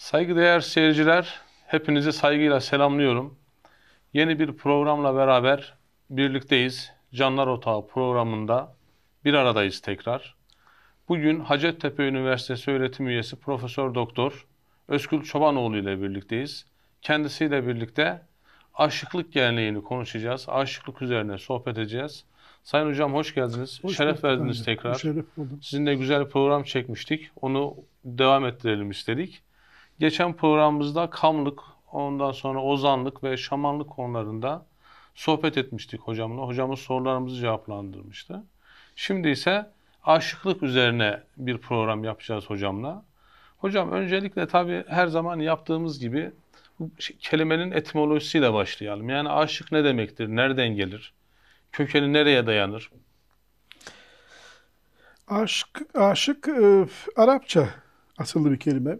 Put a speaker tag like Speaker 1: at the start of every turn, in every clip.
Speaker 1: Saygıdeğer seyirciler, hepinizi saygıyla selamlıyorum. Yeni bir programla beraber birlikteyiz. Canlar Otağı programında bir aradayız tekrar. Bugün Hacettepe Üniversitesi öğretim üyesi Profesör Doktor Özgül Çobanoğlu ile birlikteyiz. Kendisiyle birlikte aşıklık geleneğini konuşacağız. Aşıklık üzerine sohbet edeceğiz. Sayın hocam hoş geldiniz. Hoş Şeref verdiniz efendim. tekrar. Şeref buldum. Sizinle güzel program çekmiştik. Onu devam ettirelim istedik. Geçen programımızda kamlık, ondan sonra ozanlık ve şamanlık konularında sohbet etmiştik hocamla. Hocamız sorularımızı cevaplandırmıştı. Şimdi ise aşıklık üzerine bir program yapacağız hocamla. Hocam öncelikle tabii her zaman yaptığımız gibi bu şey, kelimenin etimolojisiyle başlayalım. Yani aşık ne demektir? Nereden gelir? Kökeni nereye dayanır?
Speaker 2: Aşk, aşık e, Arapça asıllı bir kelime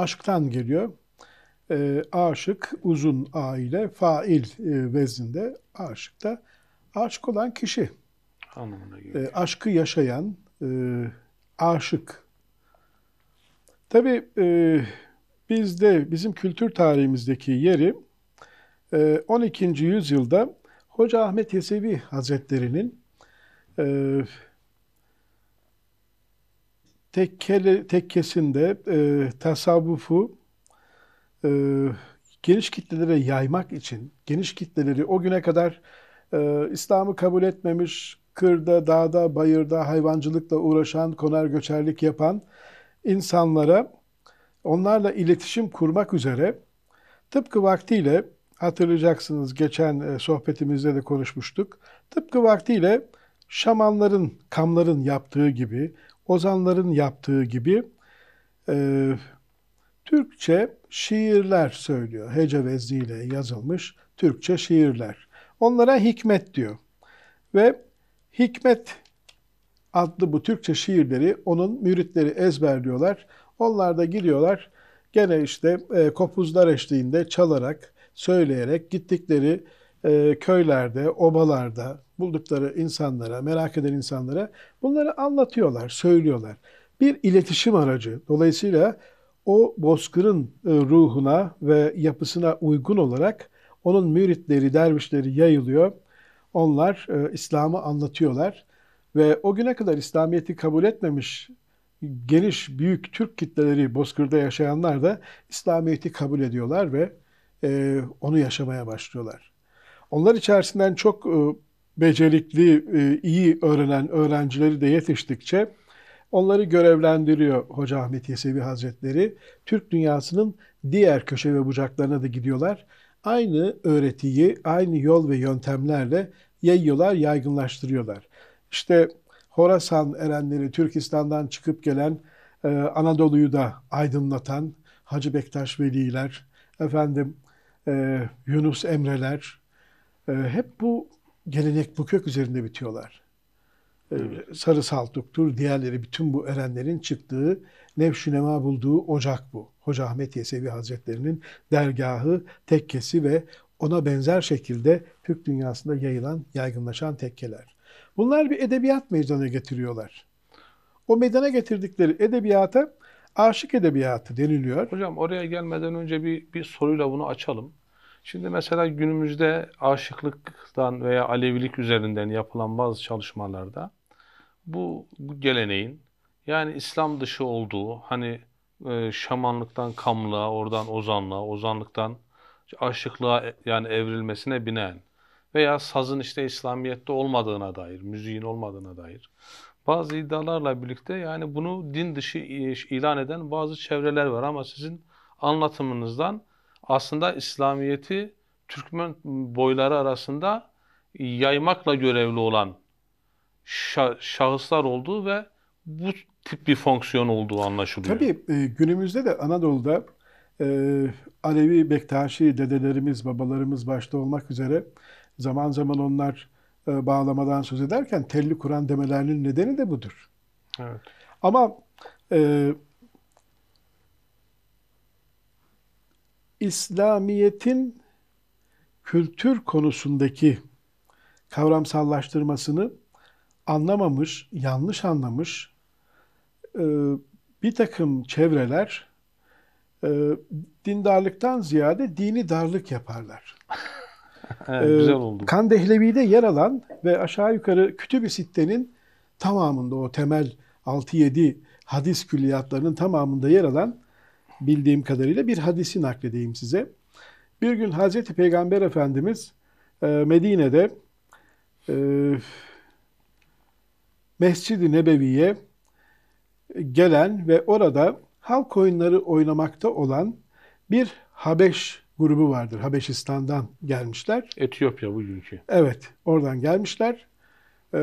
Speaker 2: aşktan geliyor. E, aşık uzun a ile fail e, vezninde aşık da aşık olan kişi. Anlamına E, ee, aşkı yaşayan e, aşık. Tabi e, bizde bizim kültür tarihimizdeki yeri e, 12. yüzyılda Hoca Ahmet Yesevi Hazretleri'nin e, tekkeli, tekkesinde e, tasavvufu e, geniş kitlelere yaymak için, geniş kitleleri o güne kadar e, İslam'ı kabul etmemiş, kırda, dağda, bayırda hayvancılıkla uğraşan, konar göçerlik yapan insanlara onlarla iletişim kurmak üzere tıpkı vaktiyle hatırlayacaksınız geçen e, sohbetimizde de konuşmuştuk. Tıpkı vaktiyle şamanların, kamların yaptığı gibi ozanların yaptığı gibi e, Türkçe şiirler söylüyor. Hece vezdiyle yazılmış Türkçe şiirler. Onlara hikmet diyor. Ve hikmet adlı bu Türkçe şiirleri onun müritleri ezberliyorlar. Onlar da gidiyorlar gene işte e, kopuzlar eşliğinde çalarak, söyleyerek gittikleri e, köylerde, obalarda buldukları insanlara, merak eden insanlara bunları anlatıyorlar, söylüyorlar. Bir iletişim aracı. Dolayısıyla o bozkırın e, ruhuna ve yapısına uygun olarak onun müritleri, dervişleri yayılıyor. Onlar e, İslam'ı anlatıyorlar ve o güne kadar İslamiyet'i kabul etmemiş geniş büyük Türk kitleleri Bozkır'da yaşayanlar da İslamiyet'i kabul ediyorlar ve e, onu yaşamaya başlıyorlar. Onlar içerisinden çok e, becerikli, e, iyi öğrenen öğrencileri de yetiştikçe onları görevlendiriyor Hoca Ahmet Yesevi Hazretleri. Türk dünyasının diğer köşe ve bucaklarına da gidiyorlar. Aynı öğretiyi, aynı yol ve yöntemlerle yayıyorlar, yaygınlaştırıyorlar. İşte Horasan erenleri, Türkistan'dan çıkıp gelen e, Anadolu'yu da aydınlatan Hacı Bektaş Veliler, efendim Yunus Emreler, ee, hep bu gelenek, bu kök üzerinde bitiyorlar. Ee, evet. Sarı Saltuk'tur, diğerleri bütün bu erenlerin çıktığı, nevşünema bulduğu ocak bu. Hoca Ahmet Yesevi Hazretleri'nin dergahı, tekkesi ve ona benzer şekilde Türk dünyasında yayılan, yaygınlaşan tekkeler. Bunlar bir edebiyat meydana getiriyorlar. O meydana getirdikleri edebiyata aşık edebiyatı deniliyor.
Speaker 1: Hocam oraya gelmeden önce bir, bir soruyla bunu açalım. Şimdi mesela günümüzde aşıklıktan veya alevilik üzerinden yapılan bazı çalışmalarda bu geleneğin yani İslam dışı olduğu hani e, şamanlıktan kamlığa, oradan ozanlığa, ozanlıktan aşıklığa e, yani evrilmesine binen veya sazın işte İslamiyet'te olmadığına dair, müziğin olmadığına dair bazı iddialarla birlikte yani bunu din dışı e, ilan eden bazı çevreler var ama sizin anlatımınızdan aslında İslamiyet'i Türkmen boyları arasında yaymakla görevli olan şahıslar olduğu ve bu tip bir fonksiyon olduğu anlaşılıyor. Tabii
Speaker 2: e, günümüzde de Anadolu'da e, Alevi, Bektaşi dedelerimiz, babalarımız başta olmak üzere zaman zaman onlar e, bağlamadan söz ederken telli Kur'an demelerinin nedeni de budur. Evet. Ama e, İslamiyet'in kültür konusundaki kavramsallaştırmasını anlamamış, yanlış anlamış e, bir takım çevreler e, dindarlıktan ziyade dini darlık yaparlar.
Speaker 3: evet, e,
Speaker 2: Kan Dehlevi'de yer alan ve aşağı yukarı Kütüb-i Sitte'nin tamamında o temel 6-7 hadis külliyatlarının tamamında yer alan bildiğim kadarıyla bir hadisi nakledeyim size. Bir gün Hazreti Peygamber Efendimiz e, Medine'de e, Mescid-i Nebevi'ye gelen ve orada halk oyunları oynamakta olan bir Habeş grubu vardır. Habeşistan'dan gelmişler. Etiyopya bugünkü. Evet, oradan gelmişler. E,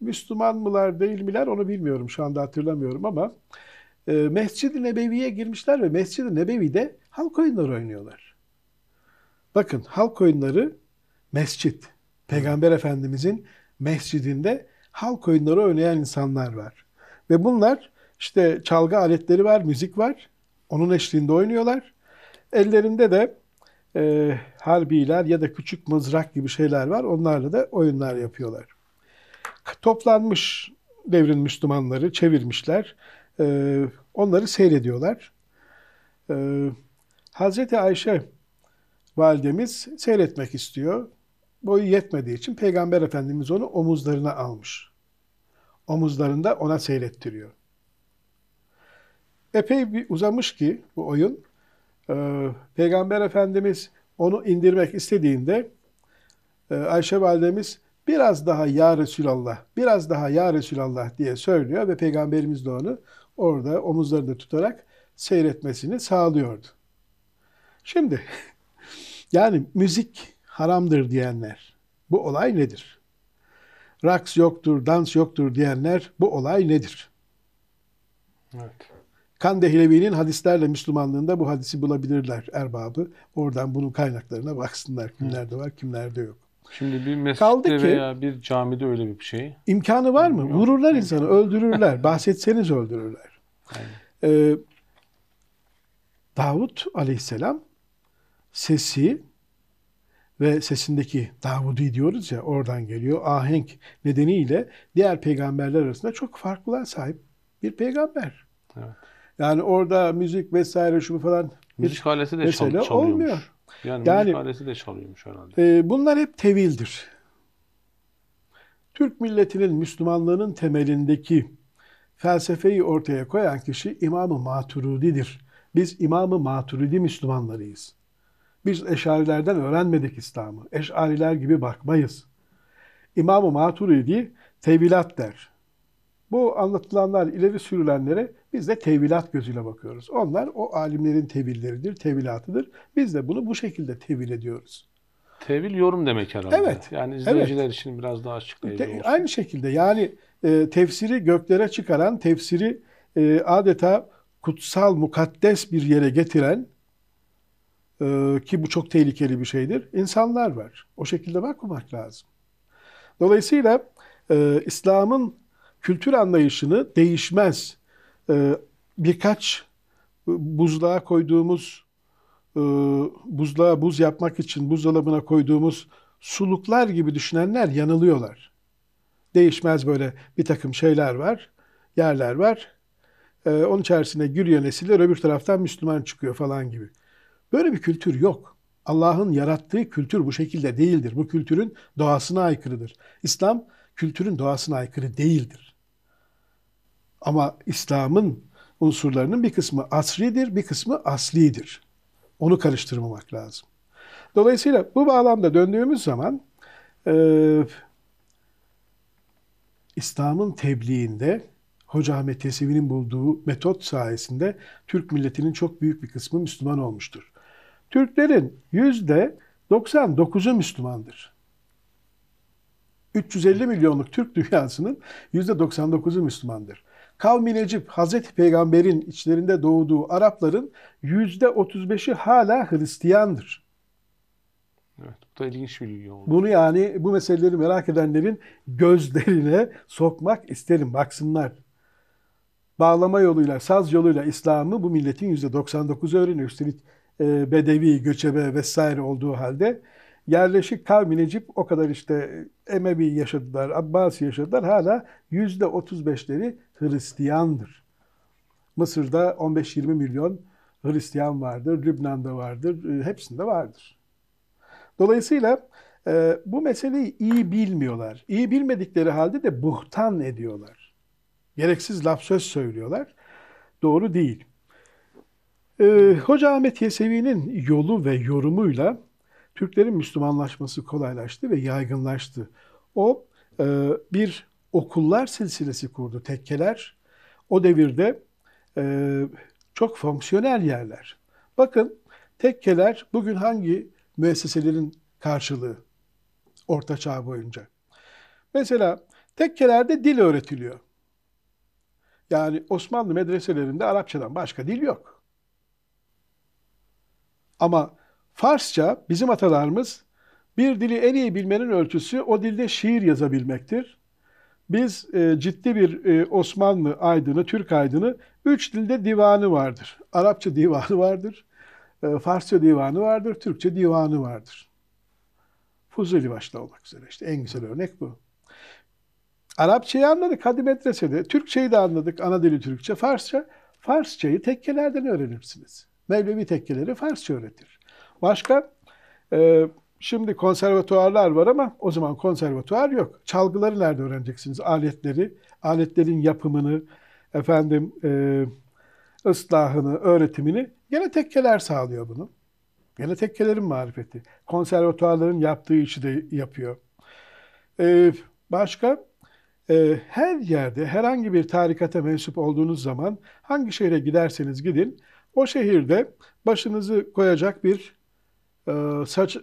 Speaker 2: Müslüman mılar değil miler onu bilmiyorum şu anda hatırlamıyorum ama e, Mescid-i Nebevi'ye girmişler ve Mescid-i Nebevi'de halk oyunları oynuyorlar. Bakın halk oyunları mescit. Peygamber Efendimizin mescidinde halk oyunları oynayan insanlar var. Ve bunlar işte çalgı aletleri var, müzik var. Onun eşliğinde oynuyorlar. Ellerinde de e, harbiler ya da küçük mızrak gibi şeyler var. Onlarla da oyunlar yapıyorlar. Toplanmış devrin Müslümanları çevirmişler e, onları seyrediyorlar. E, Hazreti Ayşe validemiz seyretmek istiyor. Boyu yetmediği için Peygamber Efendimiz onu omuzlarına almış. Omuzlarında ona seyrettiriyor. Epey bir uzamış ki bu oyun. E, Peygamber Efendimiz onu indirmek istediğinde e, Ayşe validemiz biraz daha ya Resulallah, biraz daha ya Resulallah diye söylüyor ve Peygamberimiz de onu orada omuzlarını tutarak seyretmesini sağlıyordu. Şimdi yani müzik haramdır diyenler bu olay nedir? Raks yoktur, dans yoktur diyenler bu olay nedir? Evet. Kandehlevi'nin hadislerle Müslümanlığında bu hadisi bulabilirler erbabı. Oradan bunun kaynaklarına baksınlar. Kimlerde var, kimlerde yok.
Speaker 1: Şimdi bir mescitte Kaldı ki, bir camide öyle bir şey.
Speaker 2: İmkanı var mı? Yok. Vururlar insanı, öldürürler. Bahsetseniz öldürürler. Aynen. Ee, Davut aleyhisselam sesi ve sesindeki Davudi diyoruz ya oradan geliyor. Ahenk nedeniyle diğer peygamberler arasında çok farklılığa sahip bir peygamber. Evet. Yani orada müzik vesaire şu falan müzik aleti de mesele çal, çalıyormuş. olmuyor. Yani, yani müzik aleti de çalıyormuş herhalde. E, bunlar hep tevildir. Türk milletinin Müslümanlığının temelindeki felsefeyi ortaya koyan kişi İmam-ı Maturidi'dir. Biz İmam-ı Maturidi Müslümanlarıyız. Biz eşarilerden öğrenmedik İslam'ı. Eşariler gibi bakmayız. İmam-ı Maturidi tevilat der. Bu anlatılanlar, ileri sürülenlere biz de tevilat gözüyle bakıyoruz. Onlar o alimlerin tevilleridir, tevilatıdır. Biz de bunu bu şekilde tevil ediyoruz.
Speaker 1: Tevil yorum demek herhalde. Evet. Yani izleyiciler evet. için biraz daha açıklayıcı olsun.
Speaker 2: Aynı şekilde yani e, tefsiri göklere çıkaran, tefsiri e, adeta kutsal, mukaddes bir yere getiren e, ki bu çok tehlikeli bir şeydir, İnsanlar var. O şekilde bakmak lazım. Dolayısıyla e, İslam'ın kültür anlayışını değişmez ee, birkaç e, buzluğa koyduğumuz e, buzluğa buz yapmak için buzdolabına koyduğumuz suluklar gibi düşünenler yanılıyorlar. Değişmez böyle bir takım şeyler var, yerler var. Ee, onun içerisinde giriyor nesiller, öbür taraftan Müslüman çıkıyor falan gibi. Böyle bir kültür yok. Allah'ın yarattığı kültür bu şekilde değildir. Bu kültürün doğasına aykırıdır. İslam kültürün doğasına aykırı değildir. Ama İslam'ın unsurlarının bir kısmı asridir, bir kısmı aslidir. Onu karıştırmamak lazım. Dolayısıyla bu bağlamda döndüğümüz zaman e, İslam'ın tebliğinde Hoca Ahmet Yesevi'nin bulduğu metot sayesinde Türk milletinin çok büyük bir kısmı Müslüman olmuştur. Türklerin yüzde 99'u Müslümandır. 350 milyonluk Türk dünyasının yüzde %99'u Müslümandır. Kavmi Necip, Hazreti Peygamber'in içlerinde doğduğu Arapların yüzde %35'i hala Hristiyandır.
Speaker 1: Evet, bu da ilginç bir bilgi oldu.
Speaker 2: Bunu yani bu meseleleri merak edenlerin gözlerine sokmak isterim, baksınlar. Bağlama yoluyla, saz yoluyla İslam'ı bu milletin yüzde %99'u öğreniyor. Üstelik e, bedevi, göçebe vesaire olduğu halde yerleşik kavmine cip o kadar işte Emevi yaşadılar, Abbas yaşadılar. Hala yüzde otuz beşleri Hristiyandır. Mısır'da 15-20 milyon Hristiyan vardır, Lübnan'da vardır, e, hepsinde vardır. Dolayısıyla e, bu meseleyi iyi bilmiyorlar. İyi bilmedikleri halde de buhtan ediyorlar. Gereksiz laf söz söylüyorlar. Doğru değil. E, Hoca Ahmet Yesevi'nin yolu ve yorumuyla Türklerin Müslümanlaşması kolaylaştı ve yaygınlaştı. O e, bir okullar silsilesi kurdu, tekkeler. O devirde e, çok fonksiyonel yerler. Bakın tekkeler bugün hangi müesseselerin karşılığı orta çağ boyunca? Mesela tekkelerde dil öğretiliyor. Yani Osmanlı medreselerinde Arapçadan başka dil yok. Ama Farsça bizim atalarımız bir dili en iyi bilmenin ölçüsü o dilde şiir yazabilmektir. Biz e, ciddi bir e, Osmanlı aydını, Türk aydını üç dilde divanı vardır. Arapça divanı vardır, e, Farsça divanı vardır, Türkçe divanı vardır. Fuzuli başta olmak üzere işte en güzel örnek bu. Arapçayı anladık hadi medresede. Türkçeyi de anladık ana dili Türkçe. Farsça, Farsçayı tekkelerden öğrenirsiniz. Mevlevi tekkeleri Farsça öğretir. Başka? E, şimdi konservatuarlar var ama o zaman konservatuar yok. Çalgıları nerede öğreneceksiniz? Aletleri, aletlerin yapımını, efendim e, ıslahını, öğretimini gene tekkeler sağlıyor bunu. Gene tekkelerin marifeti. Konservatuarların yaptığı işi de yapıyor. Ee, başka? Ee, her yerde herhangi bir tarikata mensup olduğunuz zaman hangi şehre giderseniz gidin o şehirde başınızı koyacak bir ee, saç e,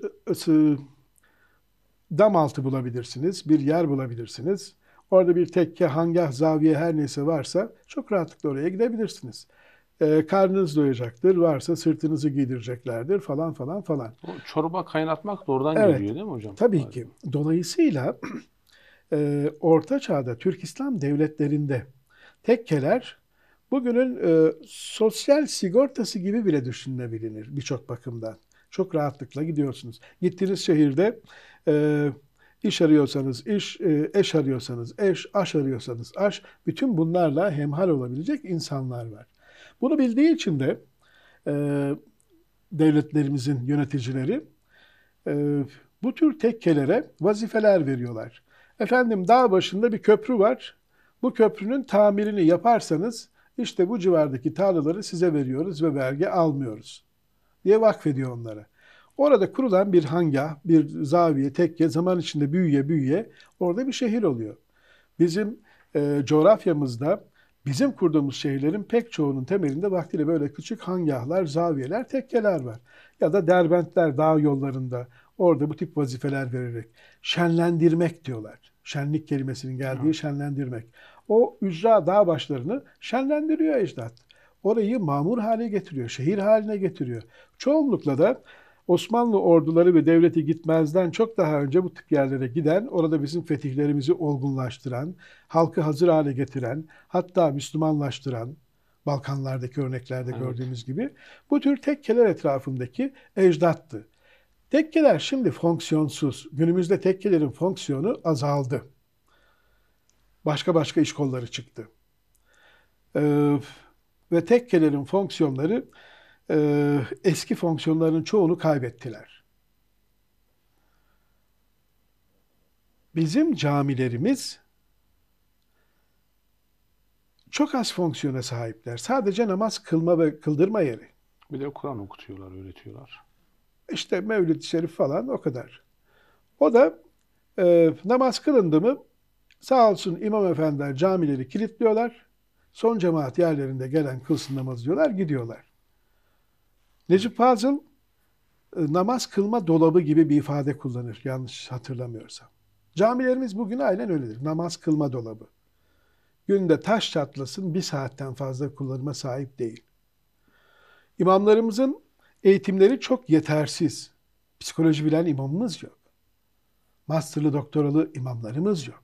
Speaker 2: dam altı bulabilirsiniz, bir yer bulabilirsiniz. Orada bir tekke, hangah, zaviye her neyse varsa çok rahatlıkla oraya gidebilirsiniz. E, karnınız doyacaktır, varsa sırtınızı giydireceklerdir falan falan falan. O
Speaker 1: çorba kaynatmak doğrudan oradan evet, geliyor değil mi hocam?
Speaker 2: Tabii ki. Dolayısıyla e, Orta Çağ'da Türk İslam devletlerinde tekkeler bugünün e, sosyal sigortası gibi bile düşünülebilir birçok bakımdan çok rahatlıkla gidiyorsunuz. Gittiğiniz şehirde e, iş arıyorsanız iş, e, eş arıyorsanız eş, aş arıyorsanız aş, bütün bunlarla hemhal olabilecek insanlar var. Bunu bildiği için de e, devletlerimizin yöneticileri e, bu tür tekkelere vazifeler veriyorlar. Efendim dağ başında bir köprü var. Bu köprünün tamirini yaparsanız işte bu civardaki tarlaları size veriyoruz ve vergi almıyoruz diye vakfediyor onlara. Orada kurulan bir hangah, bir zaviye, tekke zaman içinde büyüye büyüye orada bir şehir oluyor. Bizim e, coğrafyamızda bizim kurduğumuz şehirlerin pek çoğunun temelinde vaktiyle böyle küçük hangahlar, zaviyeler, tekkeler var. Ya da derbentler dağ yollarında orada bu tip vazifeler vererek şenlendirmek diyorlar. Şenlik kelimesinin geldiği şenlendirmek. O ücra dağ başlarını şenlendiriyor ecdat orayı mamur hale getiriyor, şehir haline getiriyor. Çoğunlukla da Osmanlı orduları ve devleti gitmezden çok daha önce bu tip yerlere giden, orada bizim fetihlerimizi olgunlaştıran, halkı hazır hale getiren, hatta Müslümanlaştıran, Balkanlardaki örneklerde evet. gördüğümüz gibi bu tür tekkeler etrafındaki ecdattı. Tekkeler şimdi fonksiyonsuz. Günümüzde tekkelerin fonksiyonu azaldı. Başka başka iş kolları çıktı. Ee, ve tekkelerin fonksiyonları e, eski fonksiyonların çoğunu kaybettiler. Bizim camilerimiz çok az fonksiyona sahipler. Sadece namaz kılma ve kıldırma yeri. Bir de Kur'an okutuyorlar, öğretiyorlar. İşte Mevlid-i Şerif falan o kadar. O da e, namaz kılındı mı sağ olsun imam efendiler camileri kilitliyorlar. Son cemaat yerlerinde gelen kılsın namazı diyorlar, gidiyorlar. Necip Fazıl e, namaz kılma dolabı gibi bir ifade kullanır yanlış hatırlamıyorsam. Camilerimiz bugün aynen öyledir. Namaz kılma dolabı. Günde taş çatlasın bir saatten fazla kullanıma sahip değil. İmamlarımızın eğitimleri çok yetersiz. Psikoloji bilen imamımız yok. Masterlı doktoralı imamlarımız yok.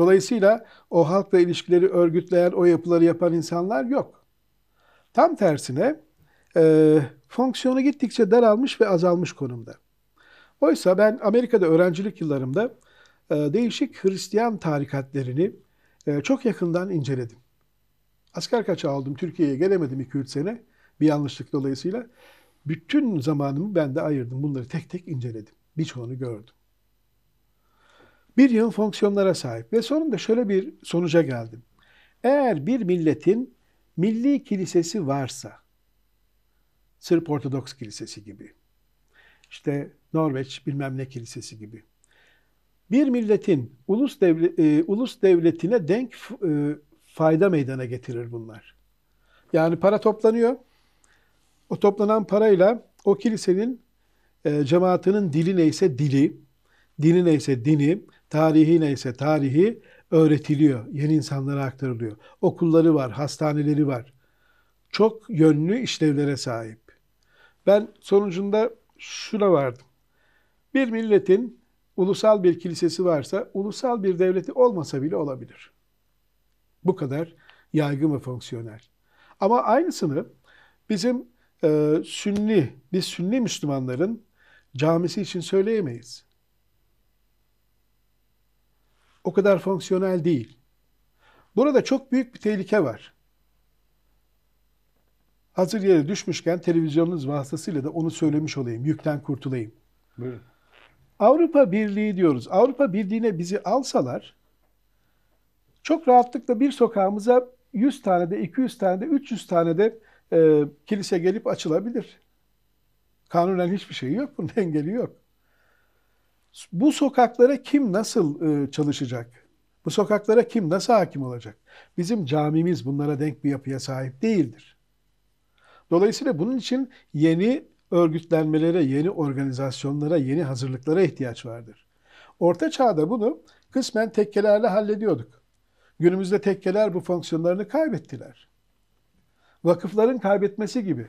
Speaker 2: Dolayısıyla o halkla ilişkileri örgütleyen, o yapıları yapan insanlar yok. Tam tersine e, fonksiyonu gittikçe daralmış ve azalmış konumda. Oysa ben Amerika'da öğrencilik yıllarımda e, değişik Hristiyan tarikatlerini e, çok yakından inceledim. Asker kaça aldım, Türkiye'ye gelemedim 2-3 sene bir yanlışlık dolayısıyla. Bütün zamanımı ben de ayırdım. Bunları tek tek inceledim. Birçoğunu gördüm bir yığın fonksiyonlara sahip ve sonunda şöyle bir sonuca geldim. Eğer bir milletin milli kilisesi varsa, Sırp Ortodoks Kilisesi gibi, işte Norveç bilmem ne kilisesi gibi, bir milletin ulus, devlet, e, ulus devletine denk e, fayda meydana getirir bunlar. Yani para toplanıyor. O toplanan parayla o kilisenin e, cemaatinin dili neyse dili, dini neyse dini, Tarihi neyse tarihi öğretiliyor, yeni insanlara aktarılıyor. Okulları var, hastaneleri var. Çok yönlü işlevlere sahip. Ben sonucunda şuna vardım. Bir milletin ulusal bir kilisesi varsa, ulusal bir devleti olmasa bile olabilir. Bu kadar yaygın ve fonksiyonel. Ama aynısını bizim e, Sünni, biz Sünni Müslümanların camisi için söyleyemeyiz o kadar fonksiyonel değil. Burada çok büyük bir tehlike var. Hazır yere düşmüşken televizyonunuz vasıtasıyla da onu söylemiş olayım, yükten kurtulayım. Buyurun. Avrupa Birliği diyoruz. Avrupa Birliği'ne bizi alsalar çok rahatlıkla bir sokağımıza 100 tane de, 200 tane de, 300 tane de e, kilise gelip açılabilir. Kanunen hiçbir şey yok, bunun engeli yok. Bu sokaklara kim nasıl e, çalışacak? Bu sokaklara kim nasıl hakim olacak? Bizim camimiz bunlara denk bir yapıya sahip değildir. Dolayısıyla bunun için yeni örgütlenmelere, yeni organizasyonlara, yeni hazırlıklara ihtiyaç vardır. Orta çağda bunu kısmen tekkelerle hallediyorduk. Günümüzde tekkeler bu fonksiyonlarını kaybettiler. Vakıfların kaybetmesi gibi.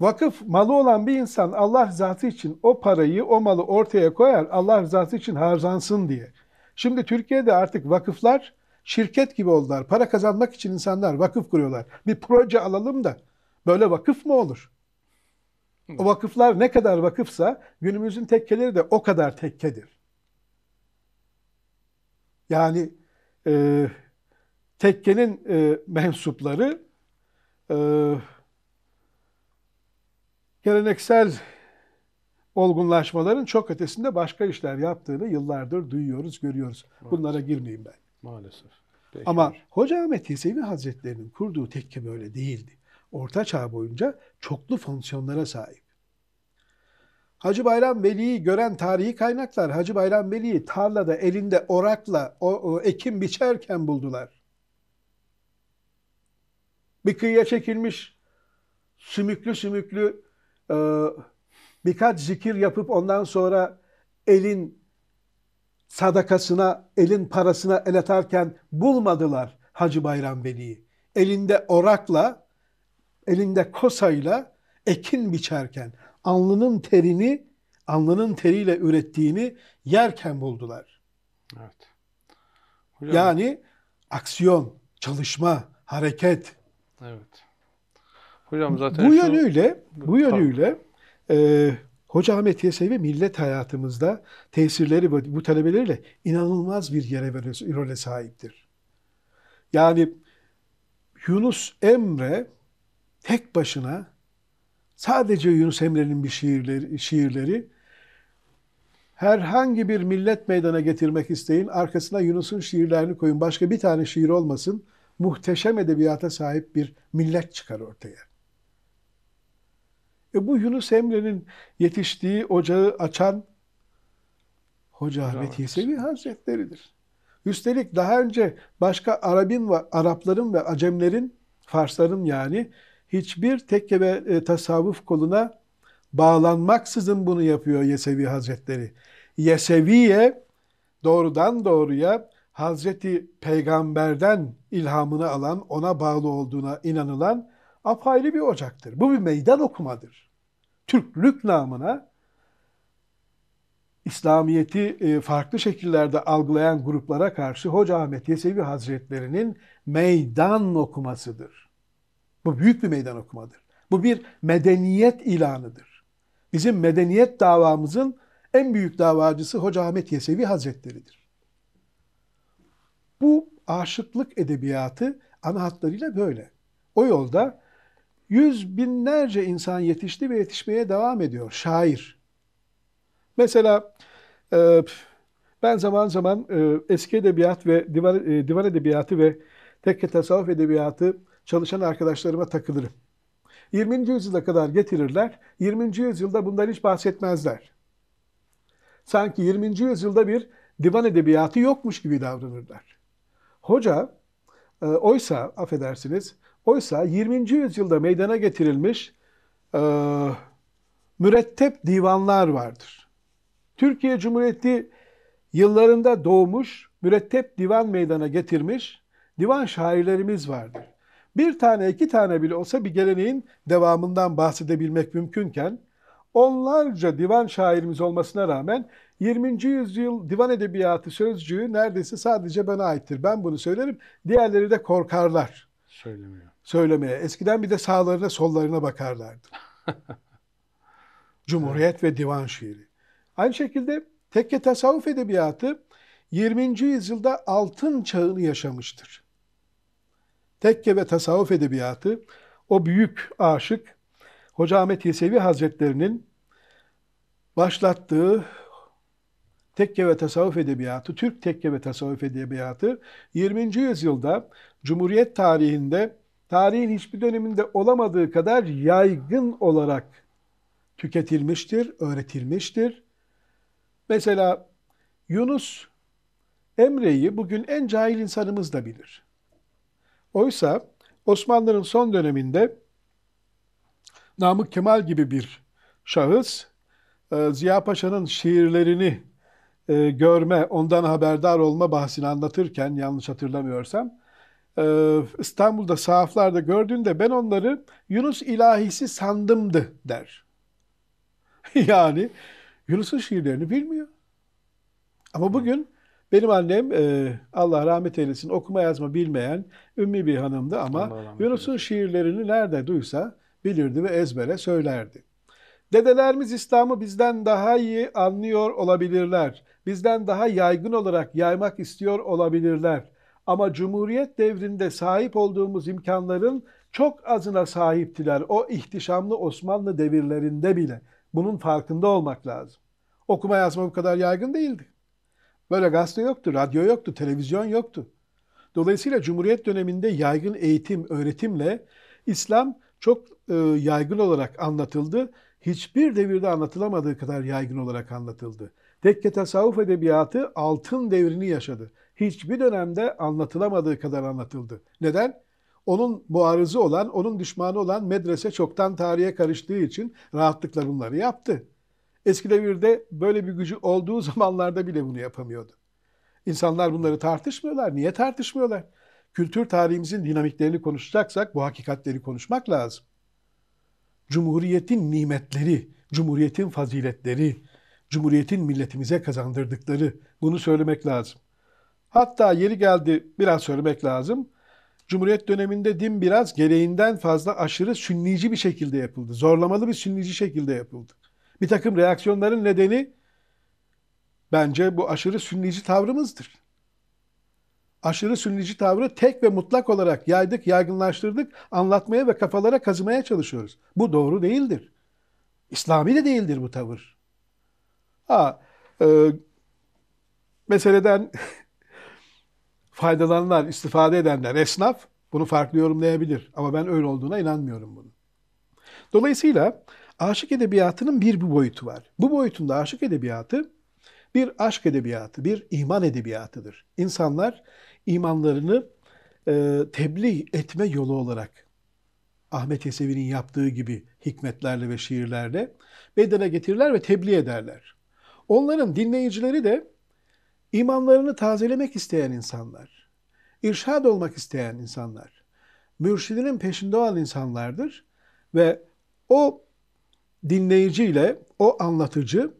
Speaker 2: Vakıf malı olan bir insan Allah rızası için o parayı, o malı ortaya koyar. Allah rızası için harcansın diye. Şimdi Türkiye'de artık vakıflar şirket gibi oldular. Para kazanmak için insanlar vakıf kuruyorlar. Bir proje alalım da böyle vakıf mı olur? O vakıflar ne kadar vakıfsa günümüzün tekkeleri de o kadar tekkedir. Yani e, tekkenin e, mensupları e, geleneksel olgunlaşmaların çok ötesinde başka işler yaptığını yıllardır duyuyoruz, görüyoruz. Maalesef. Bunlara girmeyeyim ben. Maalesef. Peki. Ama Hoca Ahmet Yesevi Hazretleri'nin kurduğu tekke böyle değildi. Orta çağ boyunca çoklu fonksiyonlara sahip. Hacı Bayram Veli'yi gören tarihi kaynaklar Hacı Bayram Veli'yi tarlada elinde orakla o, o, ekim biçerken buldular. Bir kıyıya çekilmiş sümüklü sümüklü ee, birkaç zikir yapıp ondan sonra elin sadakasına, elin parasına el atarken bulmadılar Hacı Bayram Veli'yi. Elinde orakla, elinde kosayla ekin biçerken, alnının terini, alnının teriyle ürettiğini yerken buldular. Evet. Hocam. Yani aksiyon, çalışma, hareket.
Speaker 1: Evet. Hocam zaten bu yönüyle
Speaker 2: bu yönüyle e, Hoca Ahmet Yesevi millet hayatımızda tesirleri bu talebeleriyle inanılmaz bir yere ve role sahiptir. Yani Yunus Emre tek başına sadece Yunus Emre'nin bir şiirleri, şiirleri herhangi bir millet meydana getirmek isteyin. Arkasına Yunus'un şiirlerini koyun. Başka bir tane şiir olmasın. Muhteşem edebiyata sahip bir millet çıkar ortaya. E bu Yunus Emre'nin yetiştiği ocağı açan Hoca Ahmet Yesevi Hazretleri'dir. Üstelik daha önce başka Arabin ve Arapların ve Acemlerin, Farsların yani hiçbir tekke ve e, tasavvuf koluna bağlanmaksızın bunu yapıyor Yesevi Hazretleri. Yeseviye doğrudan doğruya Hazreti Peygamber'den ilhamını alan, ona bağlı olduğuna inanılan apayrı bir ocaktır. Bu bir meydan okumadır. Türklük namına İslamiyet'i e, farklı şekillerde algılayan gruplara karşı Hoca Ahmet Yesevi Hazretleri'nin meydan okumasıdır. Bu büyük bir meydan okumadır. Bu bir medeniyet ilanıdır. Bizim medeniyet davamızın en büyük davacısı Hoca Ahmet Yesevi Hazretleri'dir. Bu aşıklık edebiyatı ana hatlarıyla böyle. O yolda yüz binlerce insan yetişti ve yetişmeye devam ediyor. Şair. Mesela e, ben zaman zaman e, eski edebiyat ve divan, e, divan edebiyatı ve tekke tasavvuf edebiyatı çalışan arkadaşlarıma takılırım. 20. yüzyıla kadar getirirler. 20. yüzyılda bundan hiç bahsetmezler. Sanki 20. yüzyılda bir divan edebiyatı yokmuş gibi davranırlar. Hoca, oysa affedersiniz, Oysa 20. yüzyılda meydana getirilmiş e, mürettep divanlar vardır. Türkiye Cumhuriyeti yıllarında doğmuş, mürettep divan meydana getirmiş divan şairlerimiz vardır. Bir tane iki tane bile olsa bir geleneğin devamından bahsedebilmek mümkünken onlarca divan şairimiz olmasına rağmen 20. yüzyıl divan edebiyatı sözcüğü neredeyse sadece bana aittir. Ben bunu söylerim. Diğerleri de korkarlar.
Speaker 1: Söylemiyor
Speaker 2: söylemeye. Eskiden bir de sağlarına sollarına bakarlardı. Cumhuriyet ve divan şiiri. Aynı şekilde tekke tasavvuf edebiyatı 20. yüzyılda altın çağını yaşamıştır. Tekke ve tasavvuf edebiyatı o büyük aşık Hoca Ahmet Yesevi Hazretlerinin başlattığı tekke ve tasavvuf edebiyatı, Türk tekke ve tasavvuf edebiyatı 20. yüzyılda Cumhuriyet tarihinde tarihin hiçbir döneminde olamadığı kadar yaygın olarak tüketilmiştir, öğretilmiştir. Mesela Yunus Emre'yi bugün en cahil insanımız da bilir. Oysa Osmanlıların son döneminde Namık Kemal gibi bir şahıs e, Ziya Paşa'nın şiirlerini e, görme, ondan haberdar olma bahsini anlatırken yanlış hatırlamıyorsam e, İstanbul'da sahaflarda gördüğünde ben onları Yunus ilahisi sandımdı der. yani Yunus'un şiirlerini bilmiyor. Ama bugün benim annem e, Allah rahmet eylesin okuma yazma bilmeyen ümmi bir hanımdı ama Yunus'un şiirlerini nerede duysa bilirdi ve ezbere söylerdi. Dedelerimiz İslam'ı bizden daha iyi anlıyor olabilirler. Bizden daha yaygın olarak yaymak istiyor olabilirler. Ama Cumhuriyet devrinde sahip olduğumuz imkanların çok azına sahiptiler o ihtişamlı Osmanlı devirlerinde bile. Bunun farkında olmak lazım. Okuma yazma bu kadar yaygın değildi. Böyle gazete yoktu, radyo yoktu, televizyon yoktu. Dolayısıyla Cumhuriyet döneminde yaygın eğitim, öğretimle İslam çok e, yaygın olarak anlatıldı. Hiçbir devirde anlatılamadığı kadar yaygın olarak anlatıldı. Tekke tasavvuf edebiyatı altın devrini yaşadı hiçbir dönemde anlatılamadığı kadar anlatıldı. Neden? Onun muarızı olan, onun düşmanı olan medrese çoktan tarihe karıştığı için rahatlıkla bunları yaptı. Eski devirde böyle bir gücü olduğu zamanlarda bile bunu yapamıyordu. İnsanlar bunları tartışmıyorlar. Niye tartışmıyorlar? Kültür tarihimizin dinamiklerini konuşacaksak bu hakikatleri konuşmak lazım. Cumhuriyetin nimetleri, cumhuriyetin faziletleri, cumhuriyetin milletimize kazandırdıkları bunu söylemek lazım. Hatta yeri geldi biraz söylemek lazım. Cumhuriyet döneminde din biraz gereğinden fazla aşırı sünnici bir şekilde yapıldı. Zorlamalı bir sünnici şekilde yapıldı. Bir takım reaksiyonların nedeni bence bu aşırı sünnici tavrımızdır. Aşırı sünnici tavrı tek ve mutlak olarak yaydık, yaygınlaştırdık, anlatmaya ve kafalara kazımaya çalışıyoruz. Bu doğru değildir. İslami de değildir bu tavır. Ha, e, meseleden faydalananlar, istifade edenler, esnaf bunu farklı yorumlayabilir. Ama ben öyle olduğuna inanmıyorum bunu. Dolayısıyla aşık edebiyatının bir bu boyutu var. Bu boyutunda aşık edebiyatı bir aşk edebiyatı, bir iman edebiyatıdır. İnsanlar imanlarını e, tebliğ etme yolu olarak Ahmet Yesevi'nin yaptığı gibi hikmetlerle ve şiirlerle bedene getirirler ve tebliğ ederler. Onların dinleyicileri de İmanlarını tazelemek isteyen insanlar, irşad olmak isteyen insanlar, mürşidinin peşinde olan insanlardır ve o dinleyiciyle o anlatıcı,